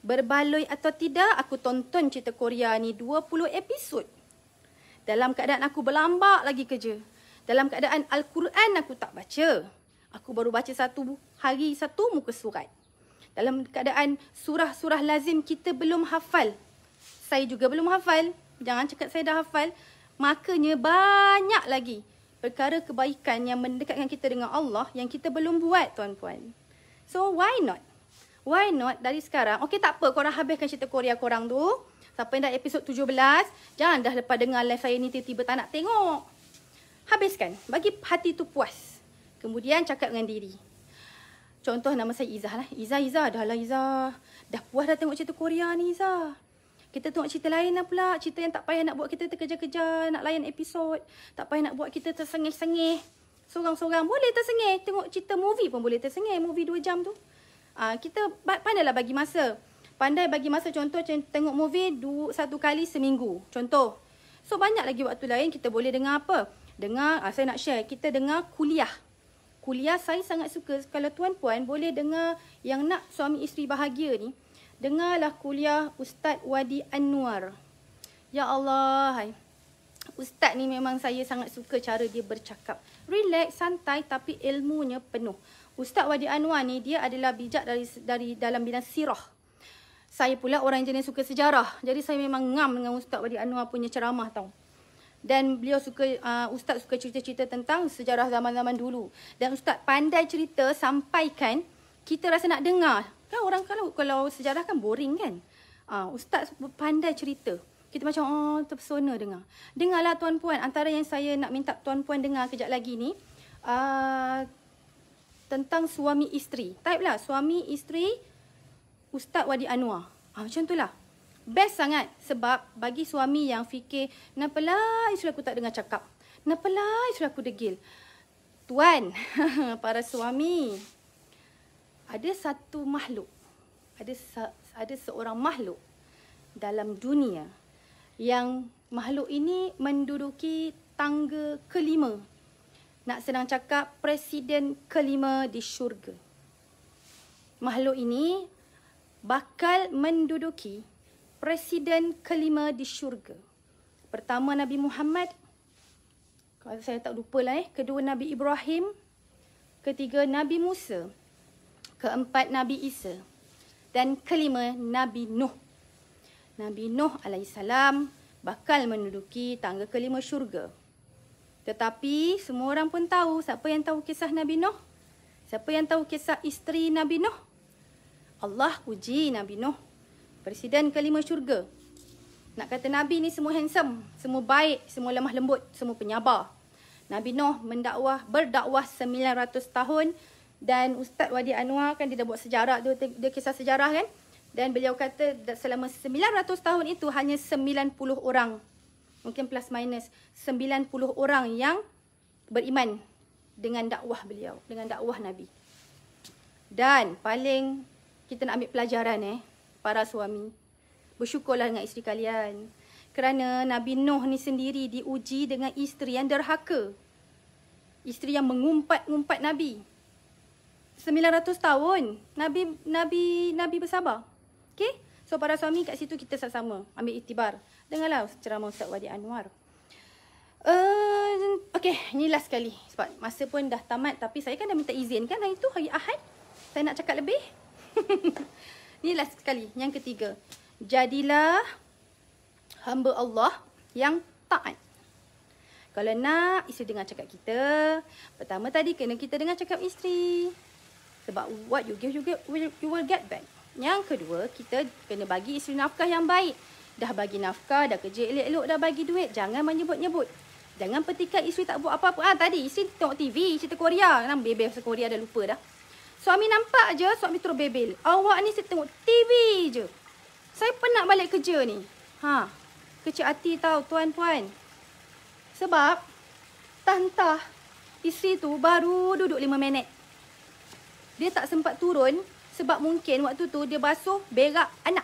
Berbaloi atau tidak, aku tonton cerita Korea ni 20 episod. Dalam keadaan aku berlambak lagi kerja. Dalam keadaan Al-Quran aku tak baca. Aku baru baca satu hari satu muka surat. Dalam keadaan surah-surah lazim kita belum hafal. Saya juga belum hafal. Jangan cakap saya dah hafal. Makanya banyak lagi perkara kebaikan yang mendekatkan kita dengan Allah yang kita belum buat tuan-puan. So why not? Why not dari sekarang? Okey tak apa korang habiskan cerita Korea korang tu. Siapa yang dah episod 17, jangan dah lepas dengar live saya ni tiba-tiba tak nak tengok. Habiskan. Bagi hati tu puas. Kemudian cakap dengan diri. Contoh nama saya Izzah lah. Izzah, Izzah. Dah lah Izzah. Dah puas dah tengok cerita Korea ni Izzah. Kita tengok cerita lain lah pula. Cerita yang tak payah nak buat kita terkejar-kejar. Nak layan episod. Tak payah nak buat kita tersengih-sengih. Sorang-sorang boleh tersengih. Tengok cerita movie pun boleh tersengih. Movie dua jam tu. Ha, kita pandailah bagi masa. Pandai bagi masa contoh macam tengok movie dua, satu kali seminggu. Contoh. So banyak lagi waktu lain kita boleh dengar apa? Dengar, ha, saya nak share. Kita dengar kuliah. Kuliah saya sangat suka. Kalau tuan-puan boleh dengar yang nak suami isteri bahagia ni. Dengarlah kuliah Ustaz Wadi Anwar. Ya Allah, hai. Ustaz ni memang saya sangat suka cara dia bercakap. Relax, santai tapi ilmunya penuh. Ustaz Wadi Anwar ni dia adalah bijak dari dari dalam bidang sirah. Saya pula orang jenis suka sejarah. Jadi saya memang ngam dengan Ustaz Wadi Anwar punya ceramah tau. Dan beliau suka, uh, Ustaz suka cerita-cerita tentang sejarah zaman-zaman dulu. Dan Ustaz pandai cerita sampaikan kita rasa nak dengar. Kan orang kalau kalau sejarah kan boring kan. Uh, ustaz pandai cerita. Kita macam oh terpesona dengar. Dengarlah tuan-puan antara yang saya nak minta tuan-puan dengar kejap lagi ni uh, tentang suami isteri. Type lah suami isteri Ustaz Wadi Anwar. Ah, macam tu lah. Best sangat sebab bagi suami yang fikir, kenapalah isteri aku tak dengar cakap. Kenapalah isteri aku degil. Tuan, para suami, ada satu makhluk ada ada seorang makhluk dalam dunia yang makhluk ini menduduki tangga kelima nak senang cakap presiden kelima di syurga makhluk ini bakal menduduki presiden kelima di syurga pertama nabi Muhammad kalau saya tak lupa lah eh kedua nabi Ibrahim ketiga nabi Musa keempat Nabi Isa dan kelima Nabi Nuh. Nabi Nuh alaihissalam bakal menduduki tangga kelima syurga. Tetapi semua orang pun tahu siapa yang tahu kisah Nabi Nuh? Siapa yang tahu kisah isteri Nabi Nuh? Allah uji Nabi Nuh, presiden kelima syurga. Nak kata Nabi ni semua handsome, semua baik, semua lemah lembut, semua penyabar. Nabi Nuh mendakwah, berdakwah 900 tahun dan Ustaz Wadi Anwar kan dia dah buat sejarah dia, dia kisah sejarah kan Dan beliau kata selama 900 tahun itu Hanya 90 orang Mungkin plus minus 90 orang yang beriman Dengan dakwah beliau Dengan dakwah Nabi Dan paling kita nak ambil pelajaran eh Para suami Bersyukurlah dengan isteri kalian Kerana Nabi Nuh ni sendiri Diuji dengan isteri yang derhaka Isteri yang mengumpat-ngumpat Nabi Nabi 900 tahun Nabi Nabi Nabi bersabar. Okay? So para suami kat situ kita sama-sama ambil itibar. Dengarlah ceramah Ustaz Wadi Anwar. Uh, eh, okay, ini last sekali Sebab masa pun dah tamat Tapi saya kan dah minta izin kan Hari itu hari Ahad Saya nak cakap lebih Ini last sekali Yang ketiga Jadilah Hamba Allah Yang taat Kalau nak Isteri dengar cakap kita Pertama tadi kena kita dengar cakap isteri sebab what you give, you, get, you will get back. Yang kedua, kita kena bagi isteri nafkah yang baik. Dah bagi nafkah, dah kerja elok-elok, dah bagi duit. Jangan menyebut-nyebut. Jangan petikan isteri tak buat apa-apa. Ah, tadi isteri tengok TV, cerita Korea. Kan? Bebel pasal Korea dah lupa dah. Suami nampak je, suami terus bebel. Awak ni saya tengok TV je. Saya penat balik kerja ni. Ha, kecil hati tau tuan-tuan. Sebab, tak entah isteri tu baru duduk lima minit dia tak sempat turun sebab mungkin waktu tu dia basuh berak anak.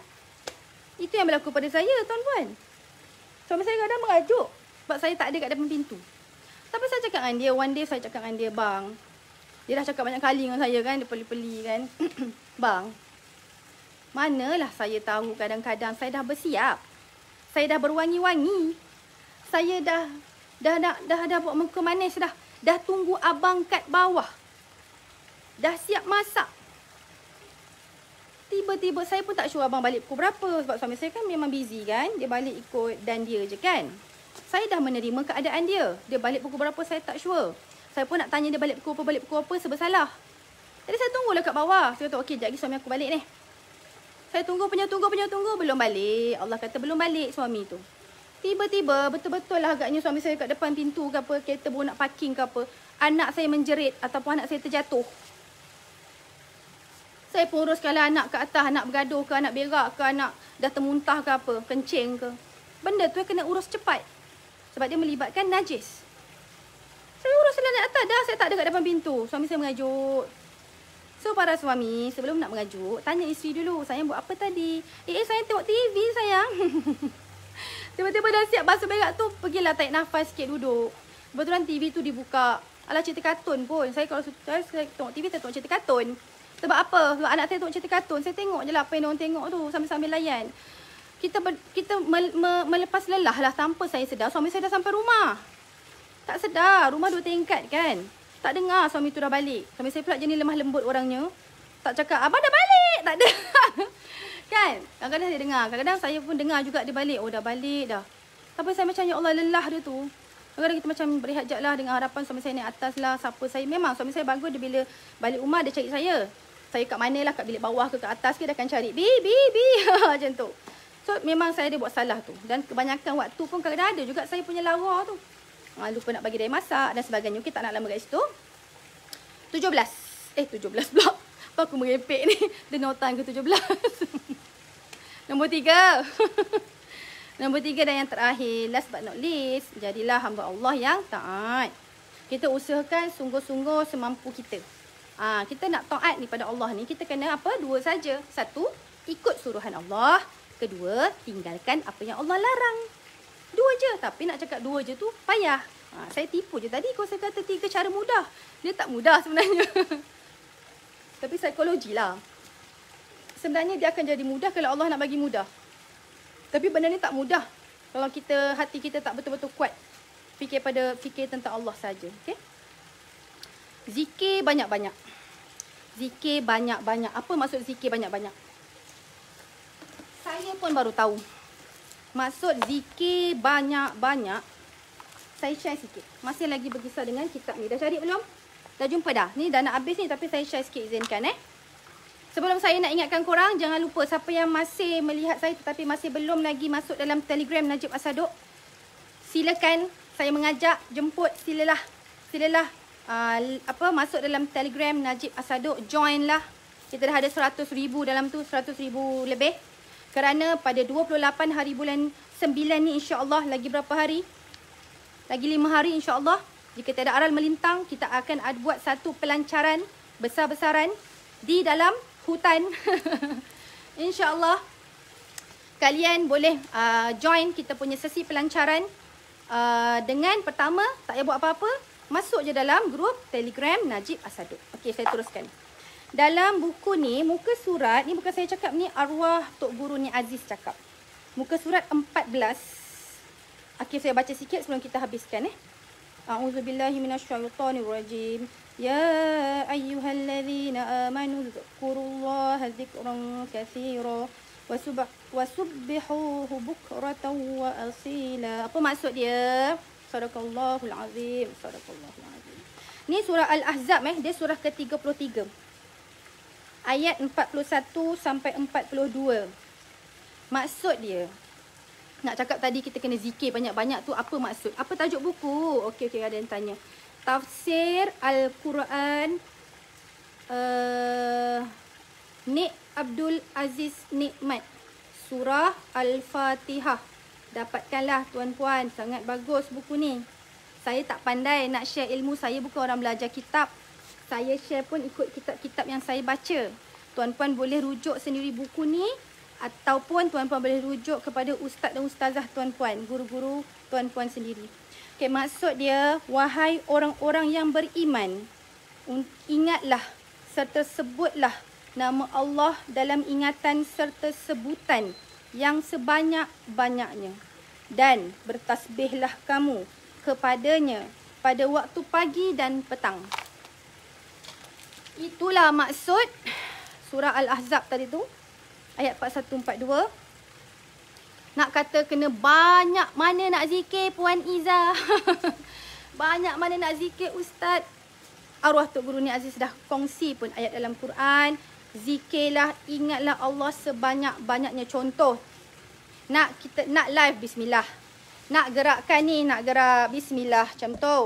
Itu yang berlaku pada saya, tuan-tuan. Suami saya kadang merajuk sebab saya tak ada kat depan pintu. Tapi saya cakap dengan dia, one day saya cakap dengan dia, bang. Dia dah cakap banyak kali dengan saya kan, dia peli-peli kan. bang, manalah saya tahu kadang-kadang saya dah bersiap. Saya dah berwangi-wangi. Saya dah dah dah dah, dah, dah buat muka manis dah. Dah tunggu abang kat bawah. Dah siap masak. Tiba-tiba saya pun tak sure abang balik pukul berapa. Sebab suami saya kan memang busy kan. Dia balik ikut dan dia je kan. Saya dah menerima keadaan dia. Dia balik pukul berapa saya tak sure. Saya pun nak tanya dia balik pukul apa, balik pukul apa sebab salah. Jadi saya tunggu tunggulah kat bawah. Saya kata okey, jadi suami aku balik ni. Saya tunggu, punya tunggu, punya tunggu. Belum balik. Allah kata belum balik suami tu. Tiba-tiba betul-betul lah agaknya suami saya kat depan pintu ke apa. Kereta baru nak parking ke apa. Anak saya menjerit ataupun anak saya terjatuh. Saya pun urus kalau anak ke atas, anak bergaduh ke, anak berak ke, anak dah termuntah ke apa, kencing ke. Benda tu kena urus cepat. Sebab dia melibatkan najis. Saya urus uruskanlah anak atas dah, saya tak ada kat depan pintu. Suami saya mengajuk. So, para suami, sebelum nak mengajuk, tanya isteri dulu. saya buat apa tadi? Eh, eh sayang tengok TV, sayang. Tiba-tiba dah siap basuh berak tu, pergilah tarik nafas sikit duduk. Kebetulan TV tu dibuka. Alah cerita katun pun. Saya kalau saya, tengok TV, saya tengok cerita katun. Sebab apa? Sebab anak saya tengok cerita kartun. Saya tengok je lah apa yang orang tengok tu sambil-sambil layan. Kita ber, kita me, me, melepas lelah lah tanpa saya sedar. Suami saya dah sampai rumah. Tak sedar. Rumah dua tingkat kan? Tak dengar suami tu dah balik. Suami saya pula jenis lemah lembut orangnya. Tak cakap, abang dah balik. Tak ada. kan? Kadang-kadang saya dengar. Kadang-kadang saya pun dengar juga dia balik. Oh, dah balik dah. Tapi saya macam, ya Allah, lelah dia tu. Kadang-kadang kita macam berehat jap lah dengan harapan suami saya naik atas lah. Siapa saya. Memang suami saya bagus dia bila balik rumah dia cari saya saya kat mana lah, kat bilik bawah ke, kat atas ke, dia akan cari. Bi, bi, bi, macam tu. So, memang saya ada buat salah tu. Dan kebanyakan waktu pun kadang-kadang ada juga saya punya lara tu. Ha, lupa nak bagi dia masak dan sebagainya. Okey, tak nak lama kat situ. 17. Eh, 17 pula. Apa aku merepek ni? Dengar otang ke 17? Nombor 3. Nombor tiga dan yang terakhir. Last but not least. Jadilah hamba Allah yang taat. Kita usahakan sungguh-sungguh semampu kita ha, kita nak taat ni pada Allah ni kita kena apa dua saja satu ikut suruhan Allah kedua tinggalkan apa yang Allah larang dua je tapi nak cakap dua je tu payah ha, saya tipu je tadi kau saya kata tiga cara mudah dia tak mudah sebenarnya tapi psikologi lah sebenarnya dia akan jadi mudah kalau Allah nak bagi mudah tapi benda ni tak mudah kalau kita hati kita tak betul-betul kuat fikir pada fikir tentang Allah saja okey Zikir banyak-banyak. Zikir banyak-banyak. Apa maksud zikir banyak-banyak? Saya pun baru tahu. Maksud zikir banyak-banyak. Saya share sikit. Masih lagi berkisar dengan kitab ni. Dah cari belum? Dah jumpa dah. Ni dah nak habis ni tapi saya share sikit izinkan eh. Sebelum saya nak ingatkan korang, jangan lupa siapa yang masih melihat saya tetapi masih belum lagi masuk dalam telegram Najib Asadok. Silakan saya mengajak, jemput, silalah. Silalah uh, apa masuk dalam telegram Najib Asadok join lah kita dah ada 100 ribu dalam tu 100 ribu lebih kerana pada 28 hari bulan 9 ni insyaAllah lagi berapa hari lagi 5 hari insyaAllah jika tak ada aral melintang kita akan buat satu pelancaran besar-besaran di dalam hutan insyaAllah kalian boleh uh, join kita punya sesi pelancaran uh, dengan pertama tak payah buat apa-apa Masuk je dalam grup Telegram Najib Asadu. Okey, saya teruskan. Dalam buku ni, muka surat ni bukan saya cakap ni arwah Tok Guru ni Aziz cakap. Muka surat 14. Okey, saya baca sikit sebelum kita habiskan eh. A'udzubillahi minasyaitonirrajim. Ya ayyuhallazina amanu dzkurullaha dzikran katsira wasubbihuhu bukratan wa asila. Apa maksud dia? Sadaqallahul Azim. Sadaqallahul Azim. Ni surah Al-Ahzab eh. Dia surah ke-33. Ayat 41 sampai 42. Maksud dia. Nak cakap tadi kita kena zikir banyak-banyak tu. Apa maksud? Apa tajuk buku? Okey, okey. Ada yang tanya. Tafsir Al-Quran. Uh, Nik Abdul Aziz Nikmat. Surah Al-Fatihah dapatkanlah tuan-puan. Sangat bagus buku ni. Saya tak pandai nak share ilmu saya bukan orang belajar kitab. Saya share pun ikut kitab-kitab yang saya baca. Tuan-puan boleh rujuk sendiri buku ni ataupun tuan-puan boleh rujuk kepada ustaz dan ustazah tuan-puan, guru-guru tuan-puan sendiri. Okey, maksud dia wahai orang-orang yang beriman, ingatlah serta sebutlah nama Allah dalam ingatan serta sebutan yang sebanyak-banyaknya dan bertasbihlah kamu kepadanya pada waktu pagi dan petang. Itulah maksud surah Al-Ahzab tadi tu ayat 41 42. Nak kata kena banyak mana nak zikir puan Iza. banyak mana nak zikir ustaz. Arwah Tok Guru ni Aziz dah kongsi pun ayat dalam Quran zikirlah, ingatlah Allah sebanyak-banyaknya contoh. Nak kita nak live bismillah. Nak gerakkan ni, nak gerak bismillah macam tu.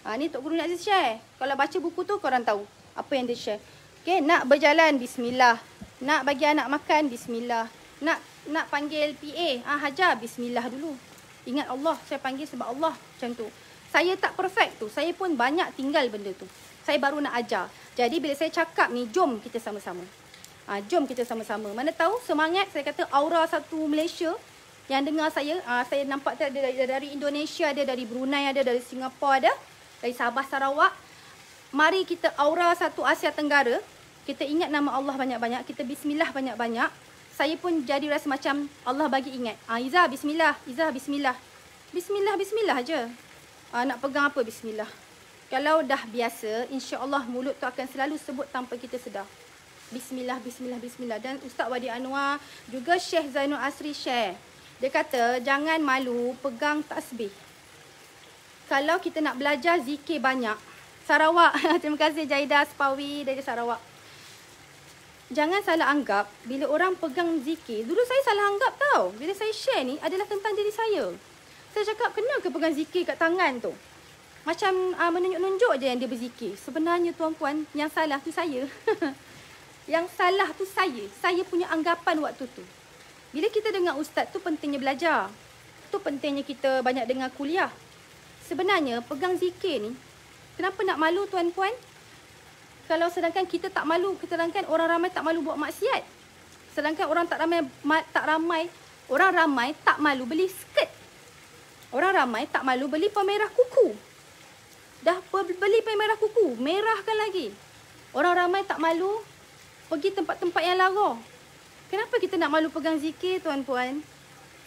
Ha, ni Tok Guru nak share. Kalau baca buku tu, korang tahu apa yang dia share. Okay, nak berjalan, bismillah. Nak bagi anak makan, bismillah. Nak nak panggil PA, ha, hajar, bismillah dulu. Ingat Allah, saya panggil sebab Allah macam tu. Saya tak perfect tu. Saya pun banyak tinggal benda tu saya baru nak ajar. Jadi bila saya cakap ni, jom kita sama-sama. Ha, jom kita sama-sama. Mana tahu semangat saya kata aura satu Malaysia yang dengar saya, ha, saya nampak ada dari, dari Indonesia, ada dari Brunei, ada dari Singapura, ada dari Sabah, Sarawak. Mari kita aura satu Asia Tenggara. Kita ingat nama Allah banyak-banyak. Kita bismillah banyak-banyak. Saya pun jadi rasa macam Allah bagi ingat. Ha, Izzah, bismillah. Izzah, bismillah. Bismillah, bismillah je. Ha, nak pegang apa? Bismillah. Kalau dah biasa, insya-Allah mulut tu akan selalu sebut tanpa kita sedar. Bismillah, bismillah, bismillah. Dan Ustaz Wadi Anwar, juga Syekh Zainul Asri share. Dia kata, jangan malu pegang tasbih. Kalau kita nak belajar zikir banyak. Sarawak, terima kasih Jaida Spawi dari Sarawak. Jangan salah anggap bila orang pegang zikir. Dulu saya salah anggap tau. Bila saya share ni adalah tentang diri saya. Saya cakap, kena ke pegang zikir kat tangan tu? macam uh, menunjuk-nunjuk je yang dia berzikir. Sebenarnya tuan-puan, yang salah tu saya. yang salah tu saya. Saya punya anggapan waktu tu. Bila kita dengar ustaz tu pentingnya belajar. Tu pentingnya kita banyak dengar kuliah. Sebenarnya pegang zikir ni kenapa nak malu tuan-puan? Kalau sedangkan kita tak malu, kita sedangkan orang ramai tak malu buat maksiat. Sedangkan orang tak ramai ma- tak ramai, orang ramai tak malu beli skirt. Orang ramai tak malu beli pemerah kuku. Dah beli pain merah kuku. Merahkan lagi. Orang ramai tak malu pergi tempat-tempat yang lara. Kenapa kita nak malu pegang zikir, tuan-puan?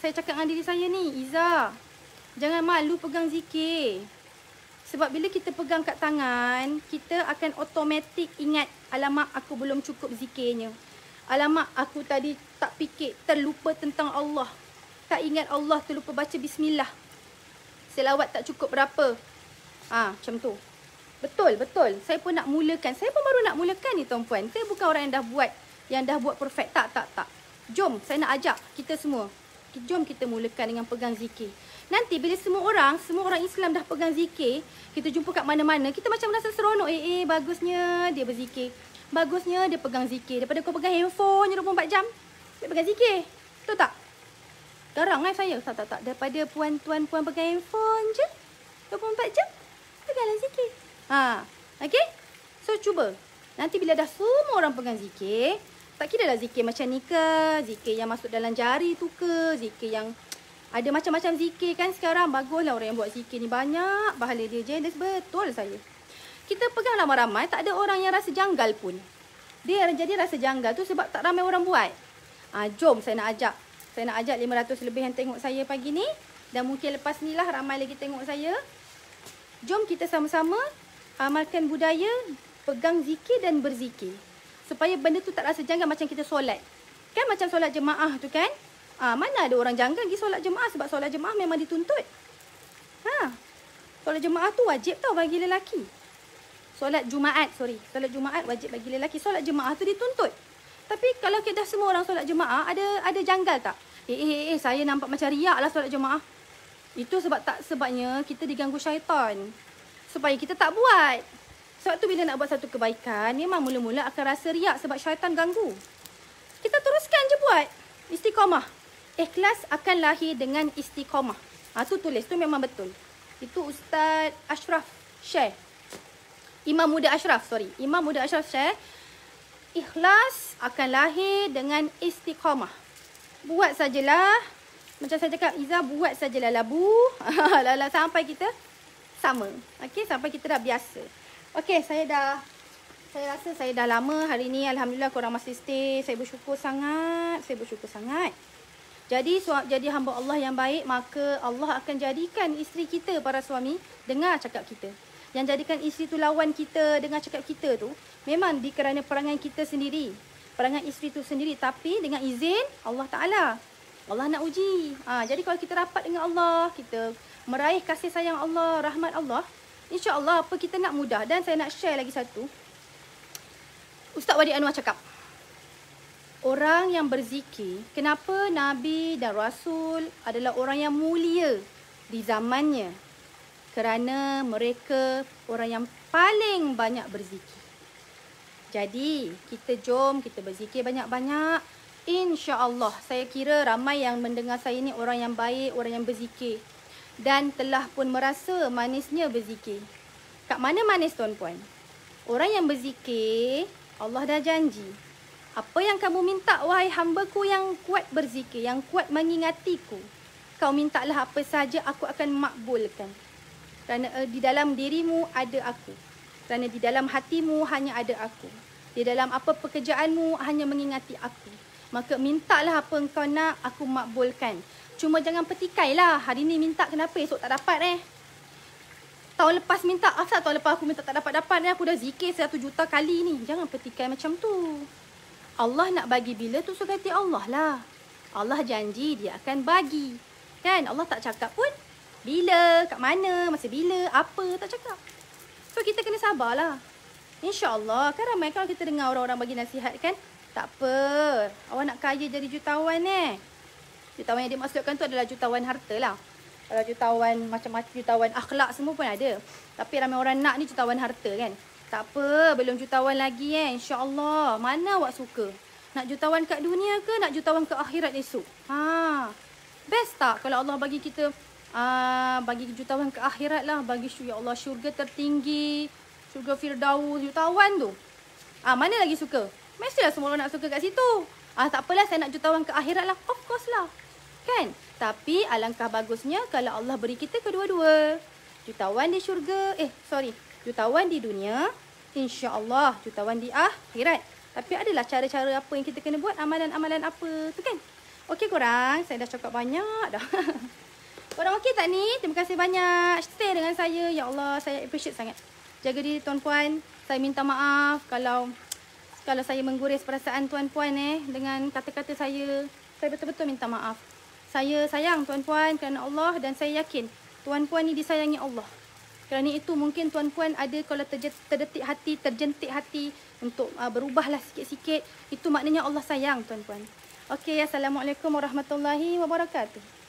Saya cakap dengan diri saya ni, Iza. Jangan malu pegang zikir. Sebab bila kita pegang kat tangan, kita akan otomatik ingat, alamak aku belum cukup zikirnya. Alamak aku tadi tak fikir, terlupa tentang Allah. Tak ingat Allah, terlupa baca bismillah. Selawat tak cukup berapa. Ha, macam tu. Betul, betul. Saya pun nak mulakan. Saya pun baru nak mulakan ni tuan-puan. Saya bukan orang yang dah buat, yang dah buat perfect. Tak, tak, tak. Jom, saya nak ajak kita semua. Jom kita mulakan dengan pegang zikir. Nanti bila semua orang, semua orang Islam dah pegang zikir, kita jumpa kat mana-mana, kita macam rasa seronok. Eh, eh, bagusnya dia berzikir. Bagusnya dia pegang zikir. Daripada kau pegang handphone 24 jam, dia pegang zikir. Betul tak? Garang eh saya. Tak, tak, tak. Daripada puan-puan-puan pegang handphone je, 24 jam, dalam zikir. Ha, okey? So cuba. Nanti bila dah semua orang pegang zikir, tak kira lah zikir macam ni ke, zikir yang masuk dalam jari tu ke, zikir yang ada macam-macam zikir kan sekarang. Baguslah orang yang buat zikir ni banyak, bahala dia je. That's betul saya. Kita pegang ramai-ramai, tak ada orang yang rasa janggal pun. Dia jadi rasa janggal tu sebab tak ramai orang buat. Ha, jom saya nak ajak. Saya nak ajak 500 lebih yang tengok saya pagi ni. Dan mungkin lepas ni lah ramai lagi tengok saya. Jom kita sama-sama amalkan budaya pegang zikir dan berzikir. Supaya benda tu tak rasa janggal macam kita solat. Kan macam solat jemaah tu kan? Ha, mana ada orang janggal pergi solat jemaah sebab solat jemaah memang dituntut. Ha. Solat jemaah tu wajib tau bagi lelaki. Solat Jumaat, sorry. Solat Jumaat wajib bagi lelaki. Solat jemaah tu dituntut. Tapi kalau kita semua orang solat jemaah, ada ada janggal tak? Eh, eh, eh, eh saya nampak macam riak lah solat jemaah. Itu sebab tak sebabnya kita diganggu syaitan. Supaya kita tak buat. Sebab tu bila nak buat satu kebaikan, memang mula-mula akan rasa riak sebab syaitan ganggu. Kita teruskan je buat. Istiqamah. Ikhlas akan lahir dengan istiqamah. Ha, tu tulis. Tu memang betul. Itu Ustaz Ashraf share. Imam Muda Ashraf, sorry. Imam Muda Ashraf share. Ikhlas akan lahir dengan istiqamah. Buat sajalah. Macam saya cakap, Iza buat sajalah labu. Lala sampai kita sama. okay sampai kita dah biasa. Okey, saya dah... Saya rasa saya dah lama hari ni. Alhamdulillah korang masih stay. Saya bersyukur sangat. Saya bersyukur sangat. Jadi, jadi hamba Allah yang baik. Maka Allah akan jadikan isteri kita, para suami. Dengar cakap kita. Yang jadikan isteri tu lawan kita. Dengar cakap kita tu. Memang dikerana perangan kita sendiri. Perangan isteri tu sendiri. Tapi dengan izin Allah Ta'ala. Allah nak uji. Ha, jadi kalau kita rapat dengan Allah, kita meraih kasih sayang Allah, rahmat Allah, insya-Allah apa kita nak mudah. Dan saya nak share lagi satu. Ustaz Wadi Anwar cakap, orang yang berzikir, kenapa nabi dan rasul adalah orang yang mulia di zamannya? Kerana mereka orang yang paling banyak berzikir. Jadi, kita jom kita berzikir banyak-banyak. InsyaAllah, saya kira ramai yang mendengar saya ni orang yang baik, orang yang berzikir. Dan telah pun merasa manisnya berzikir. Kat mana manis tuan-puan? Orang yang berzikir, Allah dah janji. Apa yang kamu minta, wahai hamba ku yang kuat berzikir, yang kuat mengingatiku. Kau mintalah apa saja, aku akan makbulkan. Kerana uh, di dalam dirimu ada aku. Kerana di dalam hatimu hanya ada aku. Di dalam apa pekerjaanmu hanya mengingati aku. Maka mintalah apa engkau nak aku makbulkan. Cuma jangan petikai lah. Hari ni minta kenapa esok tak dapat eh. Tahun lepas minta. Asal tahun lepas aku minta tak dapat-dapat ni. Eh. Aku dah zikir satu juta kali ni. Jangan petikai macam tu. Allah nak bagi bila tu suganti Allah lah. Allah janji dia akan bagi. Kan Allah tak cakap pun. Bila, kat mana, masa bila, apa tak cakap. So kita kena sabarlah. InsyaAllah kan ramai kalau kita dengar orang-orang bagi nasihat kan. Tak apa. Awak nak kaya jadi jutawan eh. Jutawan yang dimaksudkan tu adalah jutawan harta lah. Kalau jutawan macam-macam, jutawan akhlak semua pun ada. Tapi ramai orang nak ni jutawan harta kan. Tak apa, belum jutawan lagi kan. Eh? InsyaAllah. Mana awak suka? Nak jutawan kat dunia ke nak jutawan ke akhirat esok? Ha. Best tak kalau Allah bagi kita aa, ah, bagi jutawan ke akhirat lah. Bagi syurga ya Allah syurga tertinggi. Syurga firdaus, jutawan tu. Ah mana lagi suka? Mestilah semua orang nak suka kat situ. Ah, tak apalah saya nak jutawan ke akhirat lah. Of course lah. Kan? Tapi alangkah bagusnya kalau Allah beri kita kedua-dua. Jutawan di syurga. Eh, sorry. Jutawan di dunia. insya Allah jutawan di akhirat. Tapi adalah cara-cara apa yang kita kena buat. Amalan-amalan apa. Tu kan? Okey korang. Saya dah cakap banyak dah. korang okey tak ni? Terima kasih banyak. Stay dengan saya. Ya Allah. Saya appreciate sangat. Jaga diri tuan-puan. Saya minta maaf kalau kalau saya mengguris perasaan tuan-puan eh dengan kata-kata saya, saya betul-betul minta maaf. Saya sayang tuan-puan kerana Allah dan saya yakin tuan-puan ini disayangi Allah. Kerana itu mungkin tuan-puan ada kalau terdetik hati, terjentik hati untuk uh, berubahlah sikit-sikit. Itu maknanya Allah sayang tuan-puan. Okey, Assalamualaikum warahmatullahi wabarakatuh.